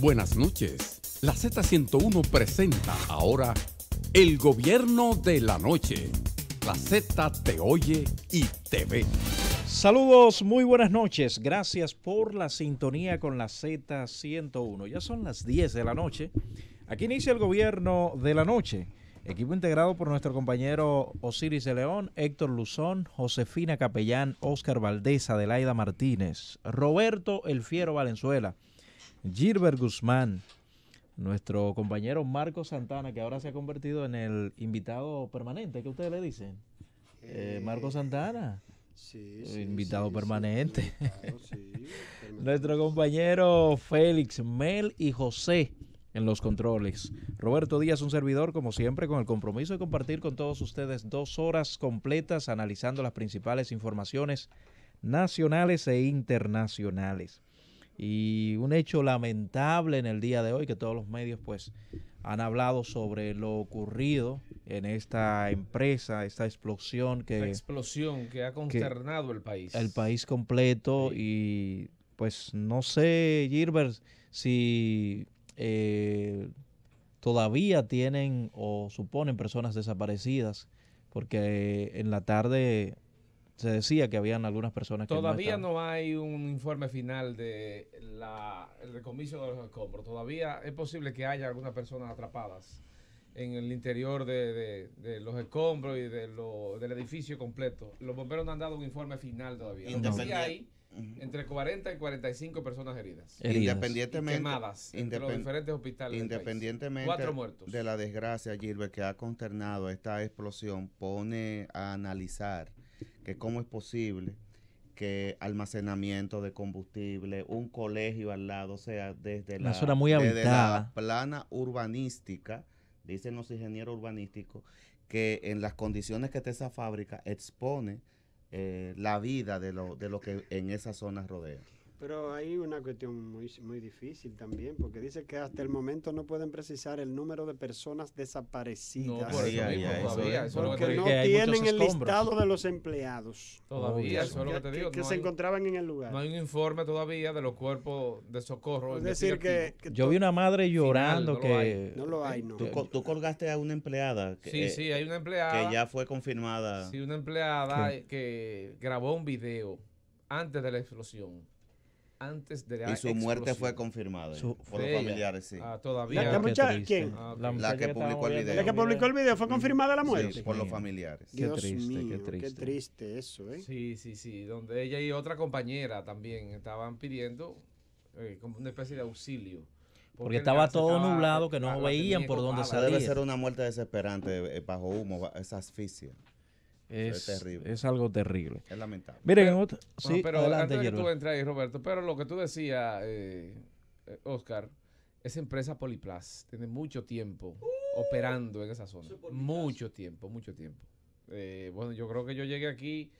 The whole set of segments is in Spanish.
Buenas noches. La Z101 presenta ahora El Gobierno de la Noche. La Z te oye y te ve. Saludos, muy buenas noches. Gracias por la sintonía con la Z101. Ya son las 10 de la noche. Aquí inicia el Gobierno de la Noche. Equipo integrado por nuestro compañero Osiris de León, Héctor Luzón, Josefina Capellán, Óscar Valdés, Adelaida Martínez, Roberto El Fiero Valenzuela Gilbert Guzmán, nuestro compañero Marco Santana, que ahora se ha convertido en el invitado permanente, ¿qué ustedes le dicen? Eh, eh, Marco Santana. Sí, eh, invitado permanente. Nuestro compañero Félix, Mel y José en los controles. Roberto Díaz, un servidor, como siempre, con el compromiso de compartir con todos ustedes dos horas completas analizando las principales informaciones nacionales e internacionales. Y un hecho lamentable en el día de hoy que todos los medios pues han hablado sobre lo ocurrido en esta empresa, esta explosión que... explosión que ha consternado el país. El país completo y pues no sé, Gilbert, si eh, todavía tienen o suponen personas desaparecidas, porque en la tarde se decía que habían algunas personas que todavía no, hay un informe final de la el de los escombros todavía es posible que haya algunas personas atrapadas en el interior de, los escombros y de del edificio completo los bomberos no han dado un informe final todavía sí hay entre 40 y 45 personas heridas, independientemente quemadas los diferentes hospitales independientemente de la desgracia Gilbert que ha consternado esta explosión pone a analizar cómo es posible que almacenamiento de combustible, un colegio al lado, sea, desde la, zona muy plana urbanística, dicen los ingenieros urbanísticos, que en las condiciones que está esa fábrica expone eh, la vida de lo, de lo que en esa zona rodea. Pero hay una cuestión muy, muy difícil también, porque dice que hasta el momento no pueden precisar el número de personas desaparecidas. No, porque no tienen el listado de los empleados. Todavía, eso es lo que te digo. Que, se encontraban en el lugar. No hay un informe todavía de los cuerpos de socorro. Es decir, que, Yo vi una madre llorando que... No lo hay, no. Tú, colgaste a una empleada. Que, sí, sí, hay una empleada. Que ya fue confirmada. Sí, una empleada que grabó un video antes de la explosión antes de Y su muerte fue confirmada por los familiares, ah, todavía. La, ¿quién? Ah, ah, la, que publicó el video. La que publicó el video fue mm. confirmada la muerte. por los familiares. Qué triste, qué triste. Qué triste eso, ¿eh? Sí, sí, sí. Donde ella y otra compañera también estaban pidiendo eh, como una especie de auxilio. Porque, estaba todo nublado, que no veían por dónde salía. Debe ser una muerte desesperante eh, bajo humo, esa asfixia. Es, algo terrible. Es lamentable. Miren, sí, antes que tú entres Roberto, pero lo que tú decías, eh, eh, Oscar, esa empresa Poliplas tiene mucho tiempo uh, operando en esa zona. Mucho tiempo, mucho tiempo. Eh, bueno, yo creo que yo llegué aquí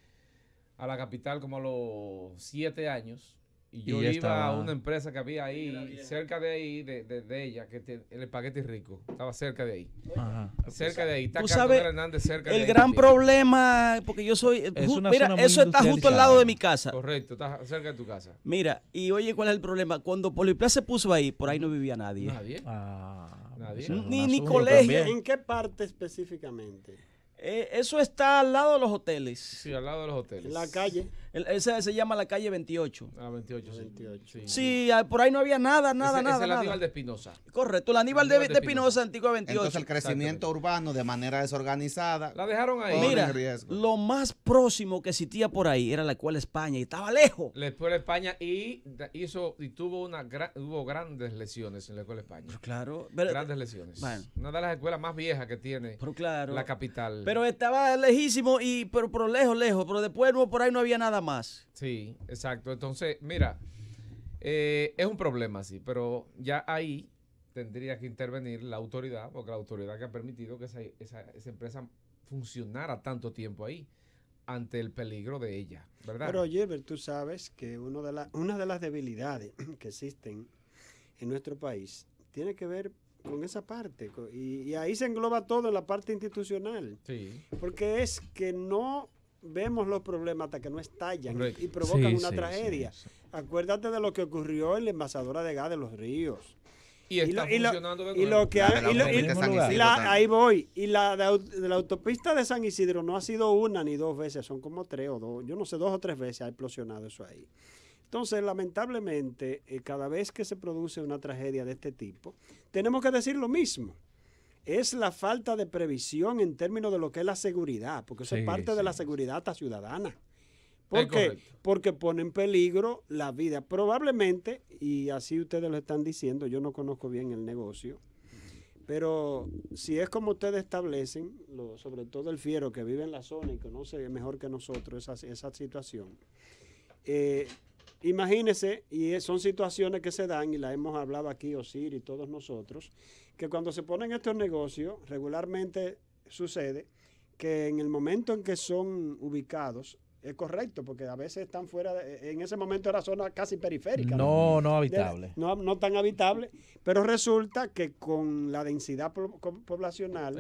a la capital como a los siete años y yo iba a una empresa que había ahí, cerca de ahí, de, ella, que el paquete rico. Estaba cerca de ahí. Ajá. Cerca de ahí. ¿Tú sabes, el gran problema, porque yo soy... mira, eso está justo al lado de mi casa. Correcto, está cerca de tu casa. Mira, y oye, ¿cuál es el problema? Cuando PoliPlaza se puso ahí, por ahí no vivía nadie. Nadie. Ah, nadie. Pues, ni, ni colegio. ¿En qué parte específicamente? Eh, eso está al lado de los hoteles. Sí, al lado de los hoteles. La calle esa se llama la calle 28. Ah, 28, sí. sí. Ah, por ahí no había nada, nada, nada. Esa es la Aníbal de Espinosa. Correcto, la Aníbal, de, Espinosa, antigua 28. Entonces el crecimiento urbano de manera desorganizada. La dejaron ahí. Mira, lo más próximo que existía por ahí era la escuela España y estaba lejos. La escuela España y hizo y tuvo una gran, grandes lesiones en la escuela España. Pues pero claro. grandes eh, lesiones. Bueno. Una de las escuelas más viejas que tiene la capital. Pero estaba lejísimo y pero, lejos, lejos. Pero después por ahí no había nada más. Sí, exacto. Entonces, mira, eh, es un problema, sí, pero ya ahí tendría que intervenir la autoridad, porque la autoridad que ha permitido que esa, empresa funcionara tanto tiempo ahí ante el peligro de ella, ¿verdad? Pero Jever, tú sabes que de una de las debilidades que existen en nuestro país tiene que ver con esa parte. Y, y, ahí se engloba todo en la parte institucional. Sí. Porque es que no vemos los problemas hasta que no estallan y, provocan una tragedia. Acuérdate de lo que ocurrió en la envasadora de gas de los ríos. Y, lo, que la, ahí voy y la autopista de San Isidro no ha sido una ni dos veces son como tres o dos yo no sé dos o tres veces ha explosionado eso ahí entonces lamentablemente eh, cada vez que se produce una tragedia de este tipo tenemos que decir lo mismo es la falta de previsión en términos de lo que es la seguridad, porque eso es parte de la seguridad hasta ciudadana. ¿Por qué? Porque pone en peligro la vida. Probablemente, y así ustedes lo están diciendo, yo no conozco bien el negocio, pero si es como ustedes establecen, sobre todo el fiero que vive en la zona y conoce mejor que nosotros esa, situación, eh, imagínense, y son situaciones que se dan, y las hemos hablado aquí, Osir y todos nosotros, que cuando se ponen estos negocios, regularmente sucede que en el momento en que son ubicados es correcto, porque a veces están fuera, e, en ese momento era zona casi periférica. No, no, habitable. no, tan habitable, pero resulta que con la densidad poblacional,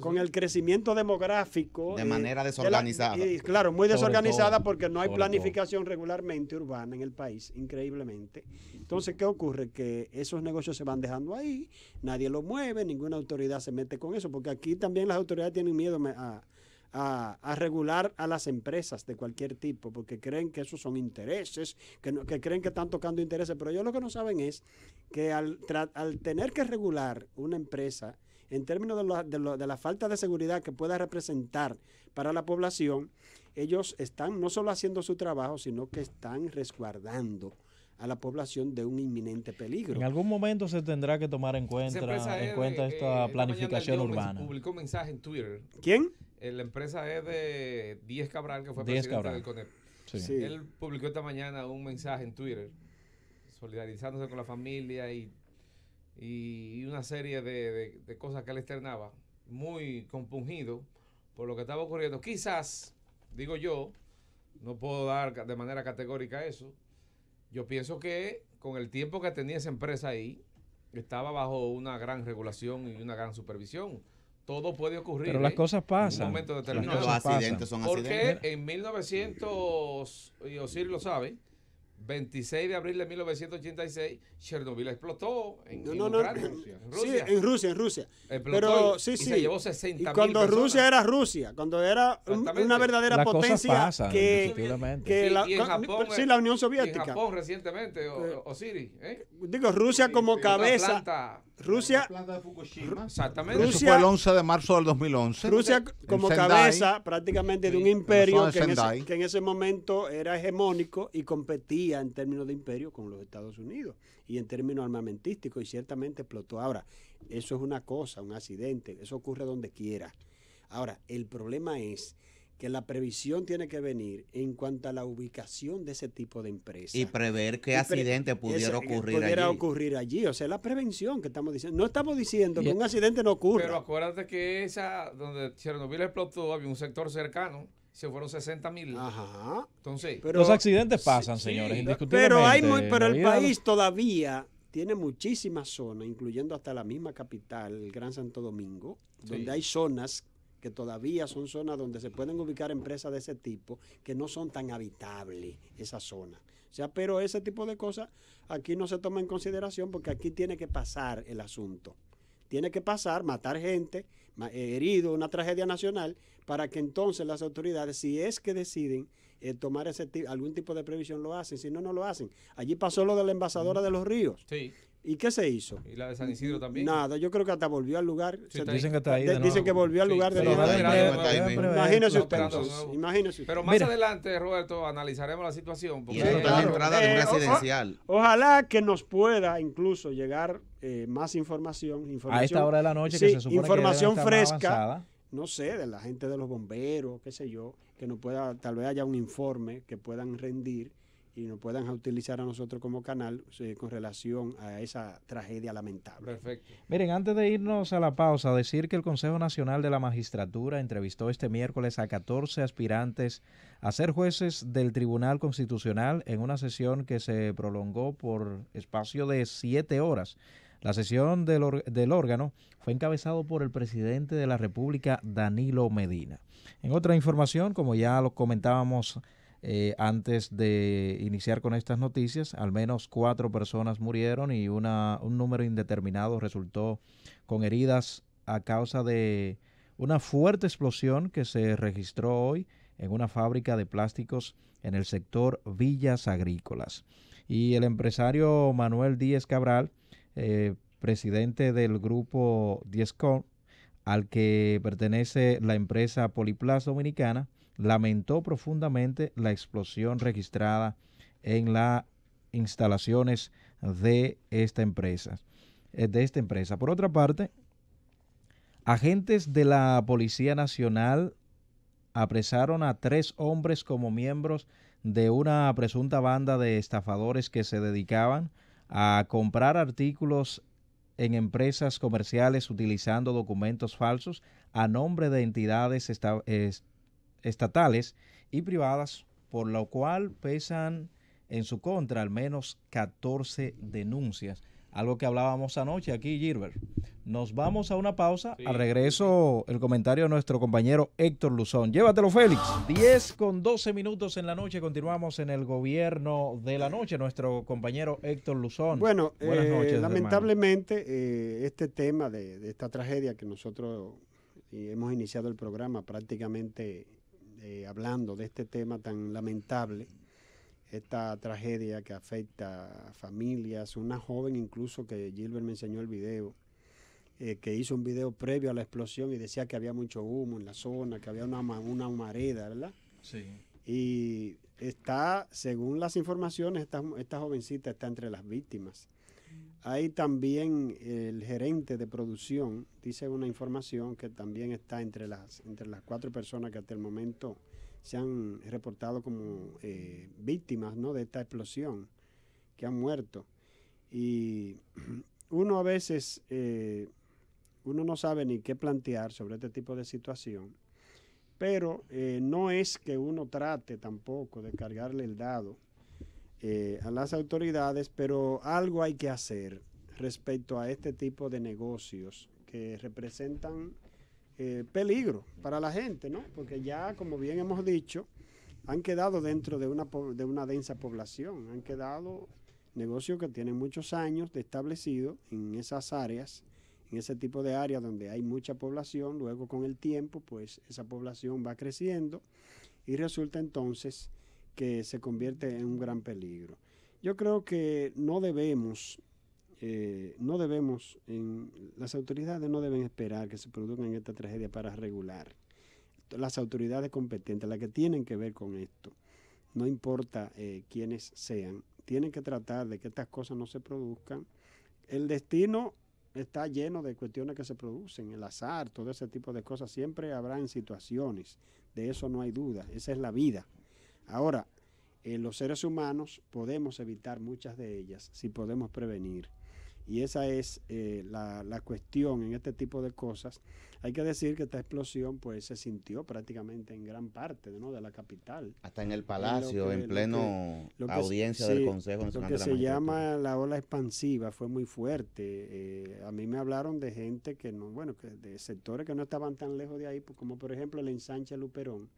con el crecimiento demográfico. De eh, manera desorganizada. claro, muy desorganizada porque no hay planificación regularmente urbana en el país, increíblemente. Entonces, ¿qué ocurre? Que esos negocios se van dejando ahí, nadie los mueve, ninguna autoridad se mete con eso, porque aquí también las autoridades tienen miedo a a, regular a las empresas de cualquier tipo, porque creen que esos son intereses, que, creen que están tocando intereses, pero ellos lo que no saben es que al, tener que regular una empresa, en términos de, la falta de seguridad que pueda representar para la población, ellos están no solo haciendo su trabajo, sino que están resguardando a la población de un inminente peligro. En algún momento se tendrá que tomar en cuenta, en cuenta esta eh, planificación urbana. Publicó un mensaje en Twitter. ¿Quién? Eh, la empresa es de diez Cabral, que fue presidente del CONEP. Él publicó esta mañana un mensaje en Twitter solidarizándose con la familia y, una serie de, de cosas que él externaba, muy compungido por lo que estaba ocurriendo. Quizás, digo yo, no puedo dar de manera categórica eso, yo pienso que con el tiempo que tenía esa empresa ahí, estaba bajo una gran regulación y una gran supervisión todo puede ocurrir. Pero las ¿eh? cosas pasan. En un momento determinado. Los accidentes son accidentes. Porque en 1900, y Osir lo sabe, 26 de abril de 1986, Chernobyl explotó en, no, Rusia, en Rusia. Sí, en Rusia, en Rusia. Explotó Pero, sí, y sí. se llevó 60 y cuando Rusia era Rusia, cuando era una verdadera potencia que, que sí, la, pues, sí, la Unión Soviética. Y en Japón recientemente, eh, Osiris, ¿eh? Digo, Rusia como cabeza. Rusia. de Fukushima. fue el 11 de marzo del 2011. Rusia como cabeza prácticamente de un imperio que, en ese, que en, ese, momento era hegemónico y competía en términos de imperio con los Estados Unidos y en términos armamentísticos y ciertamente explotó. Ahora, eso es una cosa, un accidente, eso ocurre donde quiera. Ahora, el problema es que la previsión tiene que venir en cuanto a la ubicación de ese tipo de empresa. Y prever qué accidente pudiera, eh, ocurrir, pudiera ocurrir allí. O sea, la prevención que estamos diciendo. No estamos diciendo que e un accidente no ocurra. Pero acuérdate que esa, donde Chernobyl explotó, había un sector cercano se fueron 60 mil. Ajá. Entonces, los accidentes pasan, señores, Pero, hay muy, pero el país todavía tiene muchísimas zonas, incluyendo hasta la misma capital, el Gran Santo Domingo, donde hay zonas que todavía son zonas donde se pueden ubicar empresas de ese tipo que no son tan habitables esa zona. O sea, pero ese tipo de cosas aquí no se toma en consideración porque aquí tiene que pasar el asunto. Tiene que pasar, matar gente, eh, herido, una tragedia nacional, para que entonces las autoridades, si es que deciden eh, tomar ese algún tipo de previsión, lo hacen. Si no, no lo hacen. Allí pasó lo de la embasadora de los ríos. Sí. ¿Y qué se hizo? ¿Y la de San Isidro también? Nada, yo creo que hasta volvió al lugar. dicen que volvió al lugar de los Imagínense ustedes. Pero más adelante, Roberto, analizaremos la situación. Porque ojalá que nos pueda incluso llegar eh, más información, información. A esta hora de la noche, que se supone información fresca. No sé, de la gente de los bomberos, qué sé yo, que nos pueda, tal vez haya un informe que puedan rendir y nos puedan utilizar a nosotros como canal con relación a esa tragedia lamentable. Perfecto. Miren, antes de irnos a la pausa, decir que el Consejo Nacional de la Magistratura entrevistó este miércoles a 14 aspirantes a ser jueces del Tribunal Constitucional en una sesión que se prolongó por espacio de siete horas. La sesión del, del, órgano fue encabezado por el presidente de la República, Danilo Medina. En otra información, como ya lo comentábamos eh, antes de iniciar con estas noticias, al menos cuatro personas murieron y un número indeterminado resultó con heridas a causa de una fuerte explosión que se registró hoy en una fábrica de plásticos en el sector Villas Agrícolas. Y el empresario Manuel Díez Cabral, eh, presidente del grupo Diezcom, al que pertenece la empresa Poliplaz Dominicana, lamentó profundamente la explosión registrada en las instalaciones de esta empresa. Eh, de esta empresa. Por otra parte, agentes de la Policía Nacional apresaron a tres hombres como miembros de una presunta banda de estafadores que se dedicaban a comprar artículos en empresas comerciales utilizando documentos falsos a nombre de entidades estatales y privadas, por lo cual pesan en su contra al menos 14 denuncias. Algo que hablábamos anoche aquí, Gilbert. Nos vamos a una pausa. Al regreso, el comentario de nuestro compañero Héctor Luzón. Llévatelo, Félix. 10 con 12 minutos en la noche. Continuamos en el gobierno de la noche. Nuestro compañero Héctor Luzón. Bueno, Buenas noches, eh, lamentablemente, eh, este tema de, de, esta tragedia que nosotros eh, hemos iniciado el programa prácticamente eh, hablando de este tema tan lamentable, esta tragedia que afecta a familias, una joven incluso que Gilbert me enseñó el video, eh, que hizo un video previo a la explosión y decía que había mucho humo en la zona, que había una, una humareda, ¿verdad? Sí. Y está, según las informaciones, esta, esta jovencita está entre las víctimas. Hay también el gerente de producción, dice una información que también está entre las, entre las cuatro personas que hasta el momento se han reportado como eh, víctimas ¿no? de esta explosión, que han muerto. Y uno a veces, eh, uno no sabe ni qué plantear sobre este tipo de situación, pero eh, no es que uno trate tampoco de cargarle el dado eh, a las autoridades, pero algo hay que hacer respecto a este tipo de negocios que representan eh, peligro para la gente, ¿no? Porque ya, como bien hemos dicho, han quedado dentro de una, de una densa población, han quedado negocios que tienen muchos años de establecido en esas áreas, en ese tipo de áreas donde hay mucha población, luego con el tiempo, pues esa población va creciendo y resulta entonces que se convierte en un gran peligro. Yo creo que no debemos, eh, no debemos, en, las autoridades no deben esperar que se produzcan esta tragedia para regular. Las autoridades competentes, las que tienen que ver con esto, no importa eh, quiénes sean, tienen que tratar de que estas cosas no se produzcan. El destino está lleno de cuestiones que se producen, el azar, todo ese tipo de cosas, siempre habrá en situaciones, de eso no hay duda, esa es la vida. Ahora, en los seres humanos podemos evitar muchas de ellas si podemos prevenir. Y esa es eh, la, cuestión en este tipo de cosas. Hay que decir que esta explosión pues se sintió prácticamente en gran parte ¿no? de la capital. Hasta en el eh, palacio, en pleno audiencia del Consejo Lo que se llama la ola expansiva fue muy fuerte. Eh, a mí me hablaron de gente que no, bueno, que de sectores que no estaban tan lejos de ahí, pues, como por ejemplo el ensanche Luperón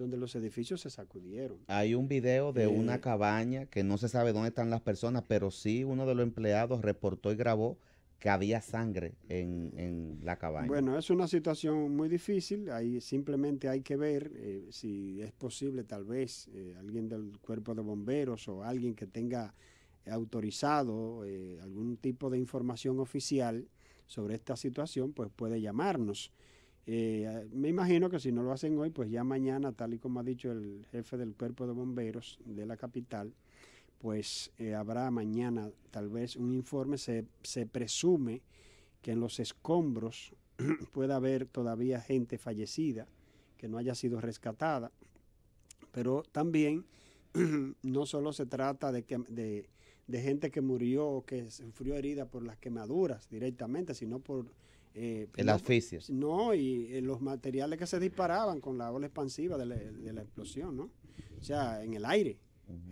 donde los edificios se sacudieron. Hay un video de eh, una cabaña que no se sabe dónde están las personas, pero sí uno de los empleados reportó y grabó que había sangre en, en la cabaña. Bueno, es una situación muy difícil, ahí simplemente hay que ver eh, si es posible tal vez eh, alguien del cuerpo de bomberos o alguien que tenga autorizado algún tipo de información oficial sobre esta situación, pues puede llamarnos. Eh, ah, me imagino que si no lo hacen hoy, pues ya mañana, tal y como ha dicho el jefe del cuerpo de bomberos de la capital, pues eh, habrá mañana tal vez un informe. Se, presume que en los escombros pueda haber todavía gente fallecida que no haya sido rescatada, pero también no solo se trata de, que, de, de gente que murió o que sufrió herida por las quemaduras directamente, sino por en eh, las no, No, y eh, los materiales que se disparaban con la ola expansiva de la, de la explosión, ¿no? O sea, en el aire.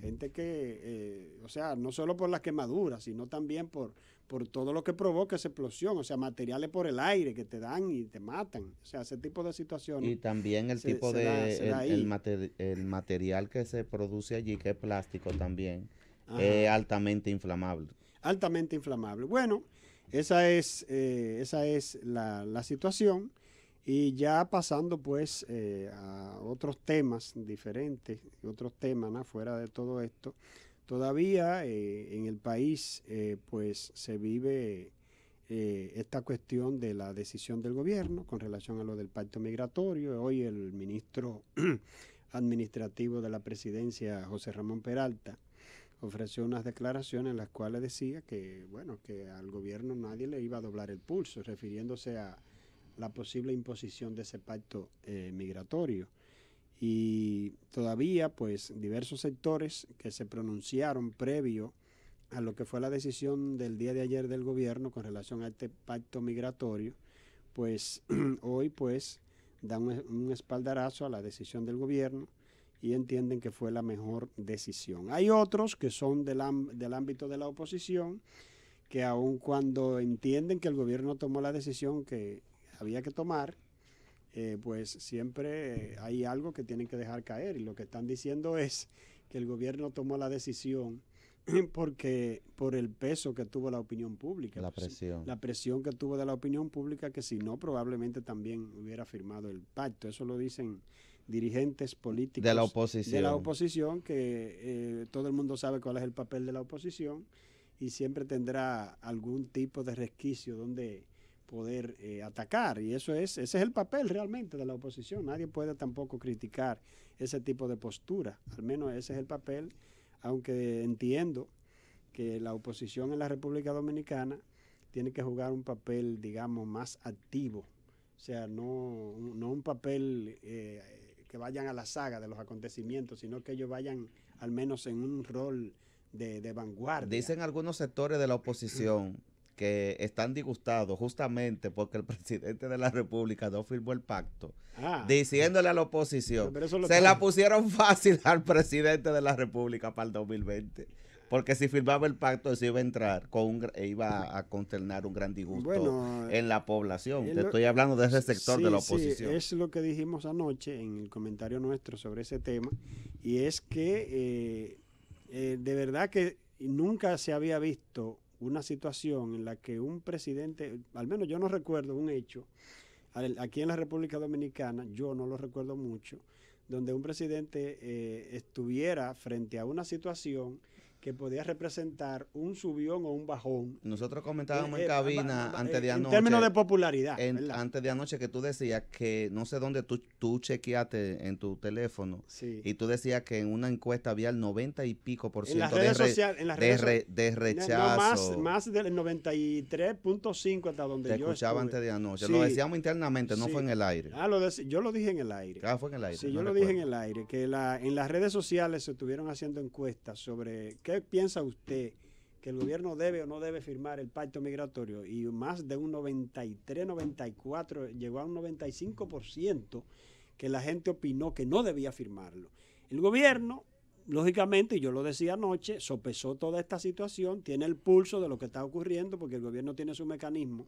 Gente que, eh, o sea, no solo por las quemaduras, sino también por, por todo lo que provoca esa explosión, o sea, materiales por el aire que te dan y te matan, o sea, ese tipo de situaciones. Y también el tipo de, el, el, material que se produce allí, que es plástico también, es altamente inflamable. Altamente inflamable. Bueno, esa es, eh, esa es la, situación. Y ya pasando pues eh, a otros temas diferentes, otros temas fuera de todo esto, todavía eh, en el país pues se vive esta cuestión de la decisión del gobierno con relación a lo del pacto migratorio. Hoy el ministro administrativo de la presidencia, José Ramón Peralta, ofreció unas declaraciones en las cuales decía que, bueno, que al gobierno nadie le iba a doblar el pulso, refiriéndose a la posible imposición de ese pacto eh, migratorio. Y todavía, pues, diversos sectores que se pronunciaron previo a lo que fue la decisión del día de ayer del gobierno con relación a este pacto migratorio, pues hoy, pues, dan un espaldarazo a la decisión del gobierno y entienden que fue la mejor decisión. Hay otros que son del, ámbito de la oposición, que aun cuando entienden que el gobierno tomó la decisión que había que tomar, eh, pues siempre eh, hay algo que tienen que dejar caer. Y lo que están diciendo es que el gobierno tomó la decisión porque por el peso que tuvo la opinión pública. La pues, presión. la presión que tuvo de la opinión pública, que si no, probablemente también hubiera firmado el pacto. Eso lo dicen dirigentes políticos de la oposición, de la oposición que eh, todo el mundo sabe cuál es el papel de la oposición y siempre tendrá algún tipo de resquicio donde poder eh, atacar y eso es ese es el papel realmente de la oposición nadie puede tampoco criticar ese tipo de postura al menos ese es el papel aunque entiendo que la oposición en la República Dominicana tiene que jugar un papel digamos más activo o sea no, no un papel eh, que vayan a la saga de los acontecimientos, sino que ellos vayan al menos en un rol de, vanguardia. Dicen algunos sectores de la oposición que están disgustados justamente porque el presidente de la República no firmó el pacto, ah. diciéndole a la oposición, se la pusieron fácil al presidente de la República para el 2020. Porque si firmaba el pacto, se iba a entrar, con iba a consternar un gran disgusto en la población. Te estoy hablando de ese sector de la oposición. es lo que dijimos anoche en el comentario nuestro sobre ese tema, y es que eh, eh, de verdad que nunca se había visto una situación en la que un presidente, al menos yo no recuerdo un hecho, aquí en la República Dominicana, yo no lo recuerdo mucho, donde un presidente eh, estuviera frente a una situación que podía representar un subión o un bajón. Nosotros comentábamos en eh, eh, cabina antes de eh, anoche. En términos de popularidad. antes de anoche que tú decías que no sé dónde tú, chequeaste en tu teléfono. Y tú decías que en una encuesta había el 90 y pico por ciento en las redes de, en las redes de, rechazo. más, del 93.5 hasta donde Te yo escuchaba antes de anoche. Lo decíamos internamente, no fue en el aire. Ah, yo lo dije en el aire. Ah, fue en el aire. Sí, yo lo dije en el aire. Que en las redes sociales se estuvieron haciendo encuestas sobre ¿Qué piensa usted? que el gobierno debe o no debe firmar el pacto migratorio y más de un 93, 94, llegó a un 95% que la gente opinó que no debía firmarlo. El gobierno, lógicamente, y yo lo decía anoche, sopesó toda esta situación, tiene el pulso de lo que está ocurriendo porque el gobierno tiene su mecanismo.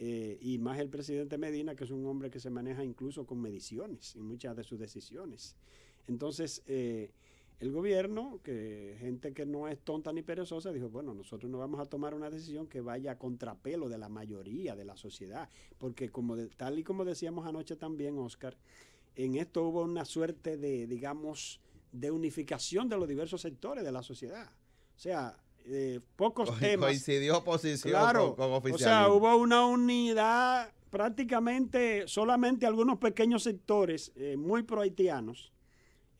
Eh, y más el presidente Medina, que es un hombre que se maneja incluso con mediciones y muchas de sus decisiones. Entonces, eh, el gobierno, que gente que no es tonta ni perezosa, dijo, bueno, nosotros no vamos a tomar una decisión que vaya a contrapelo de la mayoría de la sociedad, porque como tal y como decíamos anoche también, Oscar, en esto hubo una suerte de, digamos, de unificación de los diversos sectores de la sociedad. O sea, eh, pocos temas. Coincidió oposición con, O sea, hubo una unidad prácticamente solamente algunos pequeños sectores eh, muy prohaitianos.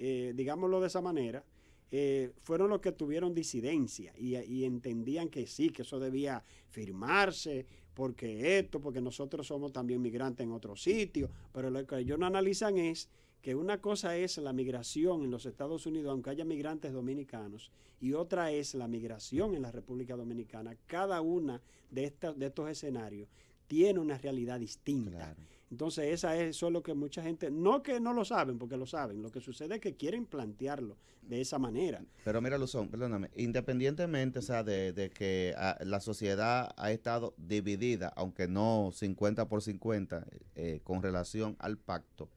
Eh, digámoslo de esa manera, eh, fueron los que tuvieron disidencia y, entendían que sí, que eso debía firmarse, porque esto, porque nosotros somos también migrantes en otro sitio, pero lo que ellos no analizan es que una cosa es la migración en los Estados Unidos, aunque haya migrantes dominicanos, y otra es la migración en la República Dominicana. Cada una de, de estos escenarios tiene una realidad distinta. Entonces, esa es, eso es lo que mucha gente, no que no lo saben, porque lo saben, lo que sucede es que quieren plantearlo de esa manera. Pero mira, Luzón, perdóname, independientemente de, que ah, la sociedad ha estado dividida, aunque no 50 por 50, eh, eh, con relación al pacto,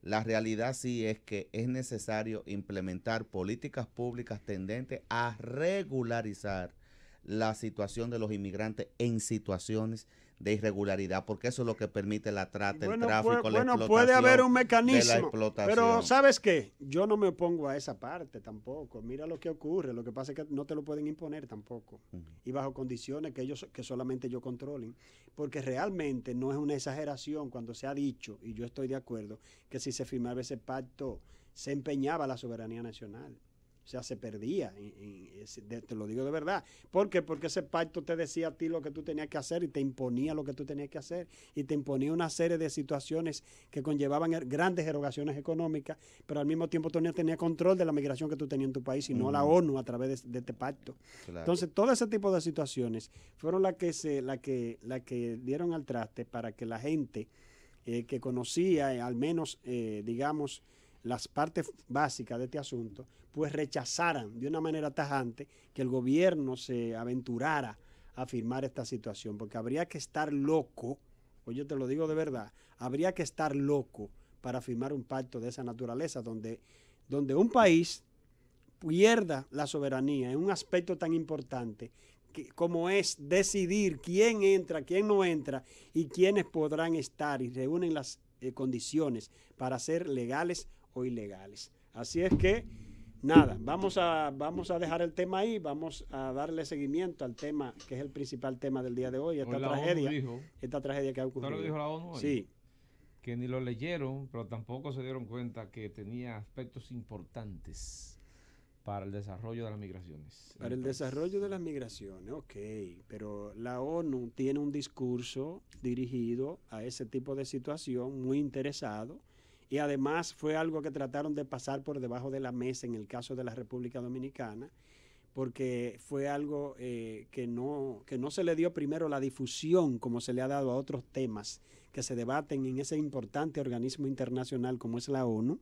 la realidad sí es que es necesario implementar políticas públicas tendentes a regularizar la situación de los inmigrantes en situaciones de irregularidad, porque eso es lo que permite la trata, el tráfico, la explotación. Bueno, puede haber un mecanismo, pero ¿sabes qué? Yo no me opongo a esa parte tampoco. Mira lo que ocurre, lo que pasa es que no te lo pueden imponer tampoco y bajo condiciones que ellos que solamente yo controlen, porque realmente no es una exageración cuando se ha dicho y yo estoy de acuerdo que si se firmaba ese pacto se empeñaba la soberanía nacional sea, se perdía. te lo digo de verdad. ¿Por qué? Porque ese pacto te decía a ti lo que tú tenías que hacer y te imponía lo que tú tenías que hacer y te imponía una serie de situaciones que conllevaban er, grandes erogaciones económicas, pero al mismo tiempo tú tenías control de la migración que tú tenías en tu país y no la ONU a través de, este pacto. Entonces, todo ese tipo de situaciones fueron las que, la que, la que dieron al traste para que la gente eh, que conocía, eh, al menos, eh, digamos, las partes básicas de este asunto, pues rechazaran de una manera tajante que el gobierno se aventurara a firmar esta situación, porque habría que estar loco, o pues yo te lo digo de verdad, habría que estar loco para firmar un pacto de esa naturaleza, donde, donde un país pierda la soberanía en un aspecto tan importante como es decidir quién entra, quién no entra y quiénes podrán estar y reúnen las eh, condiciones para ser legales ilegales. Así es que, nada, vamos a, vamos a dejar el tema ahí, vamos a darle seguimiento al tema que es el principal tema del día de hoy, esta tragedia. esta tragedia que ha ocurrido. lo dijo la ONU Sí. Que ni lo leyeron, pero tampoco se dieron cuenta que tenía aspectos importantes para el desarrollo de las migraciones. Para el desarrollo de las migraciones, ok, pero la ONU tiene un discurso dirigido a ese tipo de situación muy interesado y además fue algo que trataron de pasar por debajo de la mesa en el caso de la República Dominicana, porque fue algo eh, que, no, que no se le dio primero la difusión como se le ha dado a otros temas que se debaten en ese importante organismo internacional como es la ONU,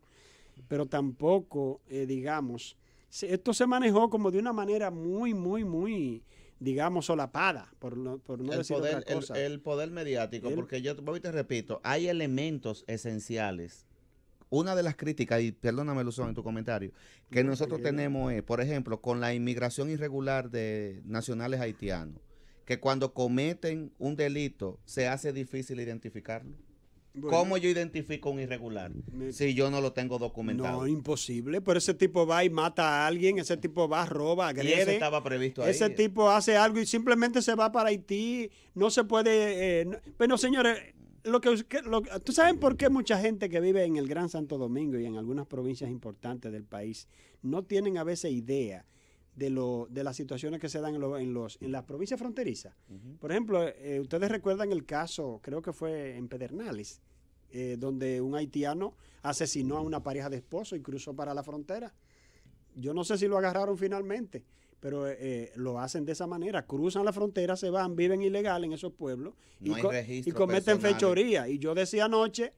pero tampoco, eh, digamos, esto se manejó como de una manera muy, muy, muy digamos, solapada, por no, por no decir poder, cosa. El, poder mediático, porque yo voy te repito, hay elementos esenciales una de las críticas, y perdóname, Luzón, en tu comentario, que nosotros tenemos es, por ejemplo, con la inmigración irregular de nacionales haitianos, que cuando cometen un delito se hace difícil identificarlo. ¿Cómo yo identifico un irregular si yo no lo tengo documentado? No, imposible. Pero ese tipo va y mata a alguien, ese tipo va, roba, agrede. estaba previsto ahí. Ese eh. tipo hace algo y simplemente se va para Haití. No se puede... Eh, bueno, señores, lo que, ¿Tú sabes por qué mucha gente que vive en el Gran Santo Domingo y en algunas provincias importantes del país no tienen a veces idea de, lo, de las situaciones que se dan en, en los, en las provincias fronterizas? Por ejemplo, eh, ustedes recuerdan el caso, creo que fue en Pedernales, eh, donde un haitiano asesinó a una pareja de esposo y cruzó para la frontera. Yo no sé si lo agarraron finalmente pero eh, eh, lo hacen de esa manera, cruzan la frontera, se van, viven ilegal en esos pueblos y, y, cometen fechoría. Y yo decía anoche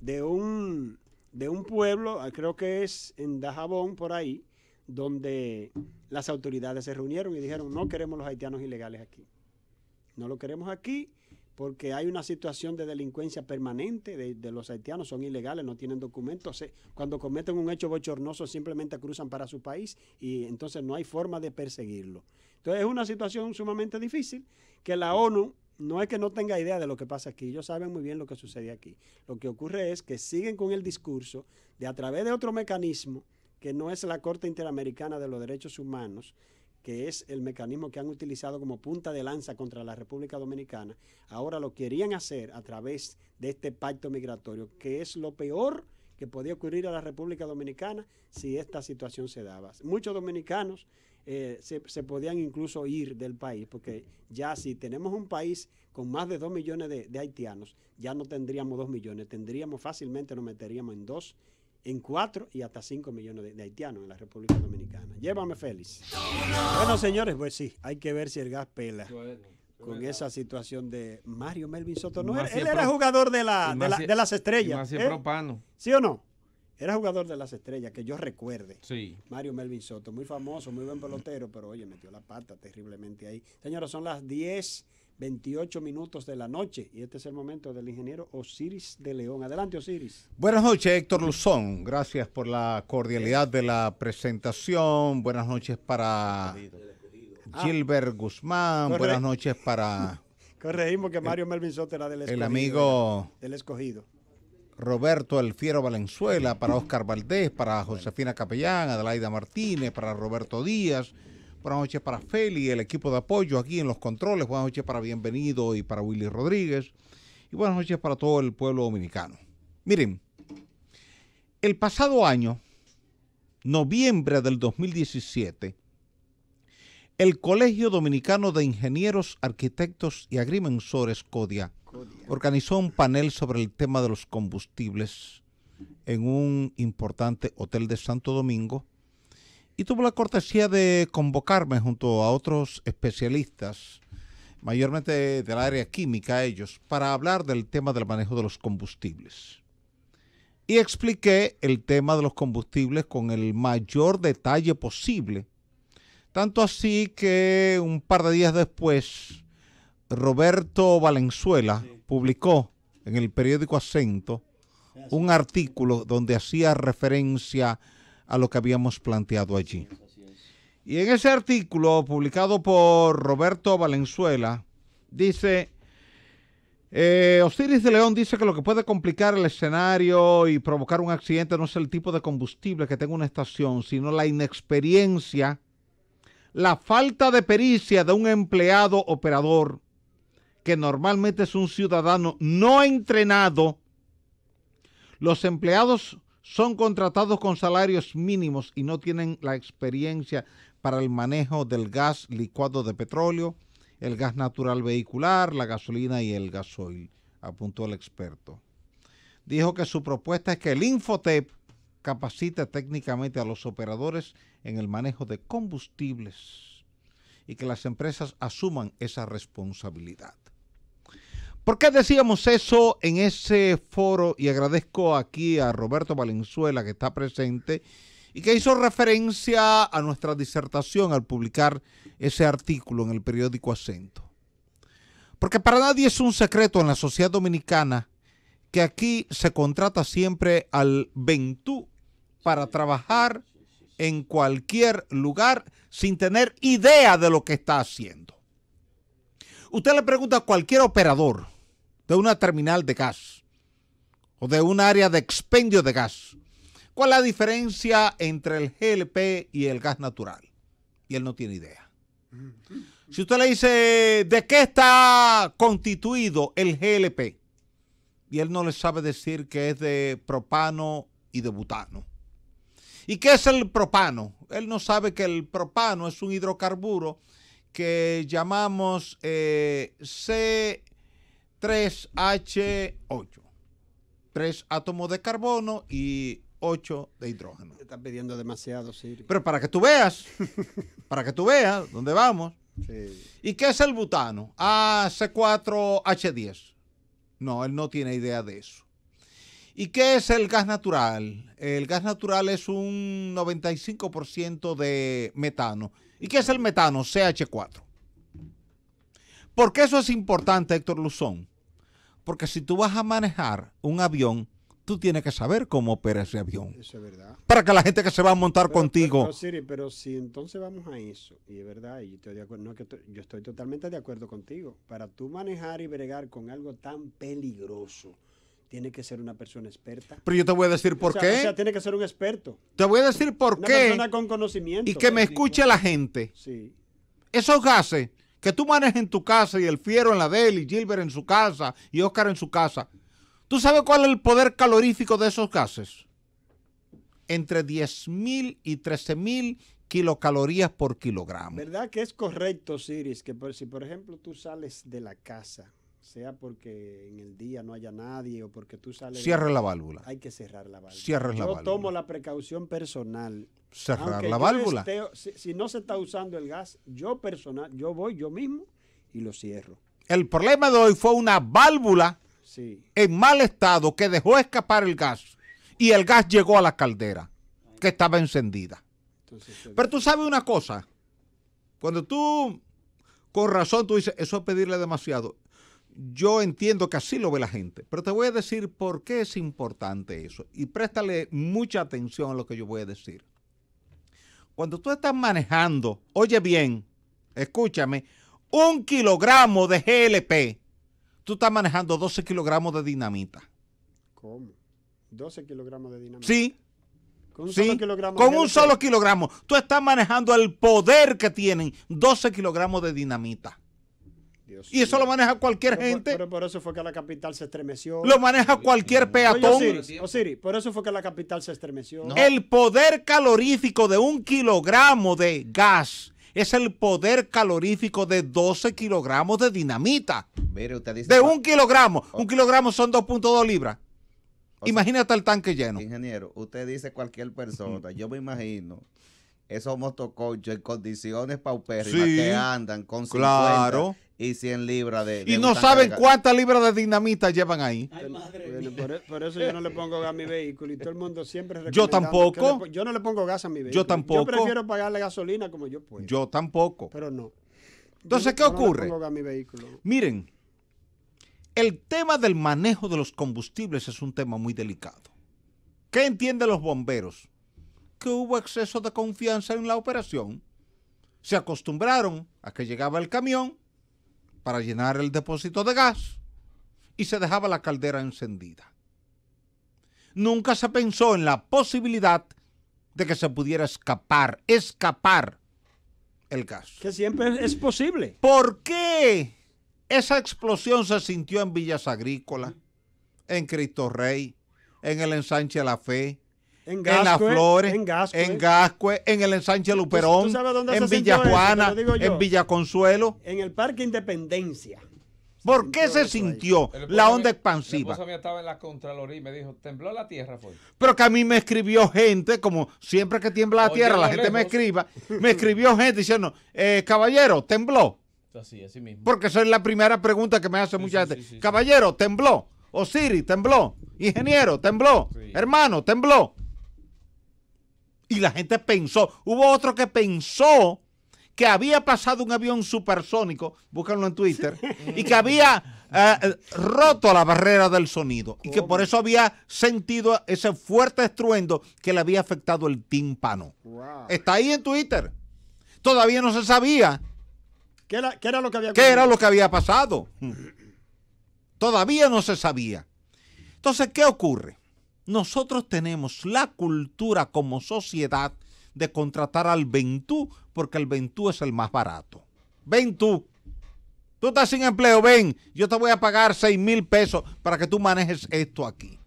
de un, de un pueblo, ah, creo que es en Dajabón, por ahí, donde las autoridades se reunieron y dijeron, no queremos los haitianos ilegales aquí. No lo queremos aquí porque hay una situación de delincuencia permanente de, los haitianos, son ilegales, no tienen documentos. Cuando cometen un hecho bochornoso simplemente cruzan para su país y entonces no hay forma de perseguirlo. Entonces es una situación sumamente difícil que la ONU no es que no tenga idea de lo que pasa aquí, ellos saben muy bien lo que sucede aquí. Lo que ocurre es que siguen con el discurso de a través de otro mecanismo que no es la Corte Interamericana de los Derechos Humanos, que es el mecanismo que han utilizado como punta de lanza contra la República Dominicana, ahora lo querían hacer a través de este pacto migratorio, que es lo peor que podía ocurrir a la República Dominicana si esta situación se daba. Muchos dominicanos eh, se, podían incluso ir del país, porque ya si tenemos un país con más de 2 millones de, haitianos, ya no tendríamos 2 millones, tendríamos fácilmente, nos meteríamos en 2 en 4 y hasta 5 millones de, haitianos en la República Dominicana. Llévame feliz. Bueno, señores, pues sí, hay que ver si el gas pela. con esa situación de Mario Melvin Soto. él, era jugador de, la, de, las estrellas. ¿eh? ¿Sí o no? Era jugador de las estrellas, que yo recuerde. Sí. Mario Melvin Soto, muy famoso, muy buen pelotero, pero oye, metió la pata terriblemente ahí. Señores, son las 10. 28 minutos de la noche. Y este es el momento del ingeniero Osiris de León. Adelante, Osiris. Buenas noches, Héctor Luzón. Gracias por la cordialidad de la presentación. Buenas noches para Gilbert Guzmán. Buenas noches para. Corregimos que Mario Melvin del escogido. El amigo. Del escogido. Roberto Alfiero Valenzuela, para Oscar Valdés, para Josefina Capellán, Adelaida Martínez, para Roberto Díaz. Buenas noches para Feli, y el equipo de apoyo aquí en los controles. Buenas noches para Bienvenido y para Willy Rodríguez. Y buenas noches para todo el pueblo dominicano. Miren, el pasado año, noviembre del 2017, el Colegio Dominicano de Ingenieros, Arquitectos y Agrimensores, CODIA, organizó un panel sobre el tema de los combustibles en un importante hotel de Santo Domingo y tuvo la cortesía de convocarme junto a otros especialistas, mayormente del área química ellos, para hablar del tema del manejo de los combustibles. Y expliqué el tema de los combustibles con el mayor detalle posible. Tanto así que un par de días después, Roberto Valenzuela publicó en el periódico Acento un artículo donde hacía referencia a a lo que habíamos planteado allí. Y en ese artículo publicado por Roberto Valenzuela, dice, eh, Osiris de León dice que lo que puede complicar el escenario y provocar un accidente no es el tipo de combustible que tenga una estación, sino la inexperiencia, la falta de pericia de un empleado operador, que normalmente es un ciudadano no entrenado. Los empleados son contratados con salarios mínimos y no tienen la experiencia para el manejo del gas licuado de petróleo, el gas natural vehicular, la gasolina y el gasoil, apuntó el experto. Dijo que su propuesta es que el Infotep capacite técnicamente a los operadores en el manejo de combustibles y que las empresas asuman esa responsabilidad. ¿Por qué decíamos eso en ese foro? Y agradezco aquí a Roberto Valenzuela que está presente y que hizo referencia a nuestra disertación al publicar ese artículo en el periódico Acento. Porque para nadie es un secreto en la sociedad dominicana que aquí se contrata siempre al Ventú para trabajar en cualquier lugar sin tener idea de lo que está haciendo. Usted le pregunta a cualquier operador de una terminal de gas o de un área de expendio de gas, ¿cuál es la diferencia entre el GLP y el gas natural? Y él no tiene idea. Si usted le dice, ¿de qué está constituido el GLP? Y él no le sabe decir que es de propano y de butano. ¿Y qué es el propano? Él no sabe que el propano es un hidrocarburo que llamamos eh, C3H8. Tres átomos de carbono y ocho de hidrógeno. Te están pidiendo demasiado, Siri. Pero para que tú veas, para que tú veas dónde vamos. ¿Y qué es el butano? Ah, 4 h 10 No, él no tiene idea de eso. ¿Y qué es el gas natural? El gas natural es un 95% de metano. ¿Y qué es el metano? CH4. ¿Por qué eso es importante, Héctor Luzón? Porque si tú vas a manejar un avión, tú tienes que saber cómo opera ese avión. Eso es verdad. Para que la gente que se va a montar contigo. Pero, pero si entonces vamos a eso, y es verdad, y que yo estoy totalmente de acuerdo contigo. Para tú manejar y bregar con algo tan peligroso, tiene que ser una persona experta. Pero yo te voy a decir por qué. O sea, tiene que ser un experto. Te voy a decir por qué. Una persona con conocimiento. Y que me pues, escuche la gente. Sí. Esos gases que tú manejas en tu casa y el fiero en la de y Gilbert en su casa y Oscar en su casa. ¿Tú sabes cuál es el poder calorífico de esos gases? Entre 10.000 y 13.000 kilocalorías por kilogramo. ¿Verdad que es correcto, Siris, que si por ejemplo tú sales de la casa sea porque en el día no haya nadie o porque tú sales. Cierre la válvula. Hay que cerrar la válvula. la válvula. Yo tomo la precaución personal. Cerrar la válvula. si, no se está usando el gas, yo personal, yo voy yo mismo y lo cierro. El problema de hoy fue una válvula en mal estado que dejó escapar el gas y el gas llegó a la caldera que estaba encendida. Pues, Pero tú sabes una cosa, cuando tú con razón tú dices, eso es pedirle demasiado yo entiendo que así lo ve la gente, pero te voy a decir por qué es importante eso. Y préstale mucha atención a lo que yo voy a decir. Cuando tú estás manejando, oye bien, escúchame, un kilogramo de GLP, tú estás manejando 12 kilogramos de dinamita. ¿Cómo? 12 kilogramos de dinamita. Sí. Con un, solo, kilogramo con un solo kilogramo. Tú estás manejando el poder que tienen 12 kilogramos de dinamita y eso lo maneja cualquier gente. Pero, por eso fue que la capital se estremeció. Lo maneja cualquier peatón. por eso fue que la capital se estremeció. El poder calorífico de un kilogramo de gas es el poder calorífico de 12 kilogramos de dinamita. Mire, usted dice de un kilogramo. Un kilogramo son 2.2 libras. Imagínate el tanque lleno. Ingeniero, usted dice cualquier persona. yo me imagino esos motocoches en condiciones paupérrimas que andan con 50 y 100 libras de, Y no saben cuántas libras de dinamita llevan ahí. madre e-, por, eso yo no le pongo gas a mi vehículo y todo el mundo siempre Yo tampoco. yo no le pongo gas a mi vehículo. Yo tampoco. Yo prefiero pagarle gasolina como yo puedo. Yo tampoco. Pero no. Entonces, ¿qué ocurre? mi vehículo. Miren, el tema del manejo de los combustibles es un tema muy delicado. ¿Qué entienden los bomberos? que hubo exceso de confianza en la operación. Se acostumbraron a que llegaba el camión para llenar el depósito de gas y se dejaba la caldera encendida. Nunca se pensó en la posibilidad de que se pudiera escapar, escapar el gas. Que siempre es posible. ¿Por qué esa explosión se sintió en Villas Agrícolas, en Cristo Rey, en el ensanche La Fe, en, Las Flores, en Gascue. en el Ensanche Luperón, en Villajuana, en Villaconsuelo. En el Parque Independencia. ¿Por qué se sintió la onda expansiva? Mi estaba en la Contraloría y me dijo, tembló la tierra, Pero que a mí me escribió gente, como siempre que tiembla la tierra, la gente me escriba, me escribió gente diciendo, eh, caballero, tembló. Porque esa es la primera pregunta que me hace mucha gente. caballero, tembló. Osiri, tembló. Ingeniero, tembló. Hermano, tembló. Y la gente pensó, hubo otro que pensó que había pasado un avión supersónico, búsquenlo en Twitter, y que había eh, roto la barrera del sonido y que por eso había sentido ese fuerte estruendo que le había afectado el tímpano. Está ahí en Twitter. Todavía no se sabía lo, que había qué era lo que había pasado. Todavía no se sabía. Entonces, ¿qué ocurre? nosotros tenemos la cultura como sociedad de contratar al Ventú porque el Ventú es el más barato. Ventú, tú estás sin empleo, ven, yo te voy a pagar 6 mil pesos para que tú manejes esto aquí.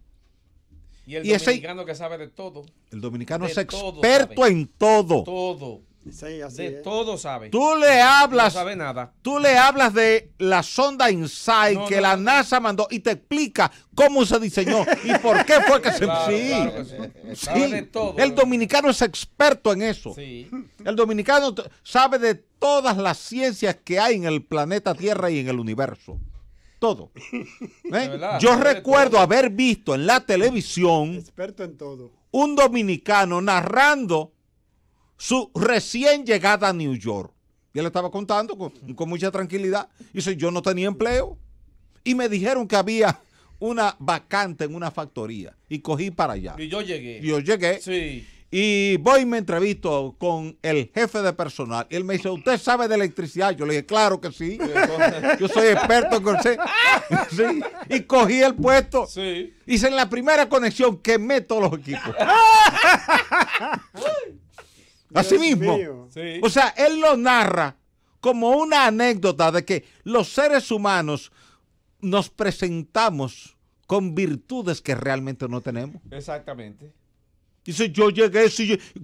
Y el dominicano que sabe de todo. El dominicano es experto en todo. Todo de todo sabe. Tú le hablas. No sabe nada. Tú le hablas de la sonda Insight que la NASA mandó y te explica cómo se diseñó y por qué fue que se. sí. todo, El dominicano es experto en eso. El dominicano sabe de todas las ciencias que hay en el planeta Tierra y en el universo. Todo. ¿Eh? Yo recuerdo haber visto en la televisión. Un dominicano narrando su recién llegada a New York. Yo le estaba contando con, mucha tranquilidad. Y dice, yo no tenía empleo. Y me dijeron que había una vacante en una factoría. Y cogí para allá. Y yo llegué. Y yo llegué. Sí. Y voy y me entrevisto con el jefe de personal. Y él me dice, ¿usted sabe de electricidad? Yo le dije, claro que sí. Yo soy experto en consejo. Sí. Y cogí el puesto. Sí. Hice en la primera conexión que meto los equipos. Así mismo. O sea, él lo narra como una anécdota de que los seres humanos nos presentamos con virtudes que realmente no tenemos. Exactamente. Dice, yo llegué,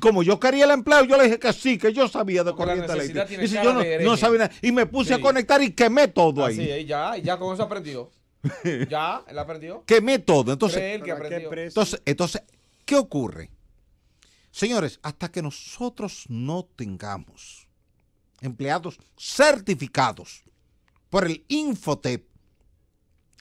como yo quería el empleo, yo le dije que sí, que yo sabía de corriente eléctrica. yo no, sabía Y me puse a conectar y quemé todo ahí. Sí, ya, ya con eso aprendió. ya, él aprendió. Quemé todo. Entonces, Entonces, entonces, ¿qué ocurre? Señores, hasta que nosotros no tengamos empleados certificados por el Infotep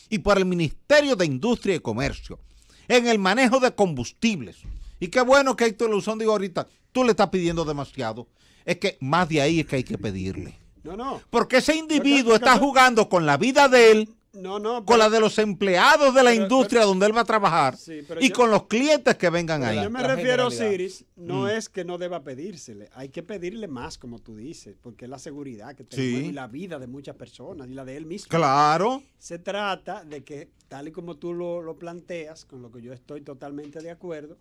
y por el Ministerio de Industria y Comercio en el manejo de combustibles, y qué bueno que tu ilusión, digo ahorita, tú le estás pidiendo demasiado, es que más de ahí es que hay que pedirle. no. Porque ese individuo está jugando con la vida de él no, no, con la de los empleados de la industria donde él va a trabajar y con los clientes que vengan ahí. Yo me refiero, Siris, no mm. es que no deba pedírsele, hay que pedirle más, como tú dices, porque es la seguridad que tiene y la vida de muchas personas y la de él mismo. Claro. Se trata de que, tal y como tú lo, planteas, con lo que yo estoy totalmente de acuerdo,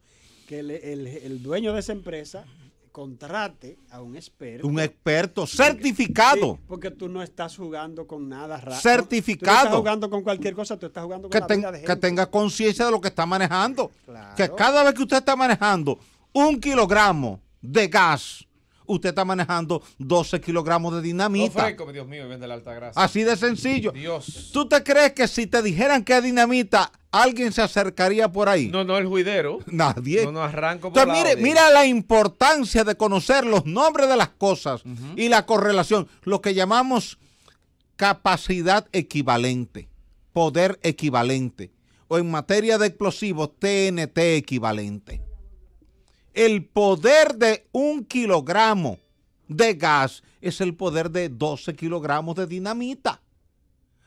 que el dueño de esa empresa contrate a un experto. Un experto certificado. porque tú no estás jugando con nada raro. Certificado. estás jugando con cualquier cosa, tú estás jugando con que la Que tenga conciencia de lo que está manejando. Que cada vez que usted está manejando un kilogramo de gas usted está manejando 12 kilogramos de dinamita. Dios mío, la alta Así de sencillo. Dios. ¿Tú te crees que si te dijeran que es dinamita, alguien se acercaría por ahí? No, no, el juidero. Nadie. No, no arranco por Entonces, mire, mira la importancia de conocer los nombres de las cosas y la correlación. Lo que llamamos capacidad equivalente, poder equivalente. O en materia de explosivos, TNT equivalente. El poder de un kilogramo de gas es el poder de 12 kilogramos de dinamita.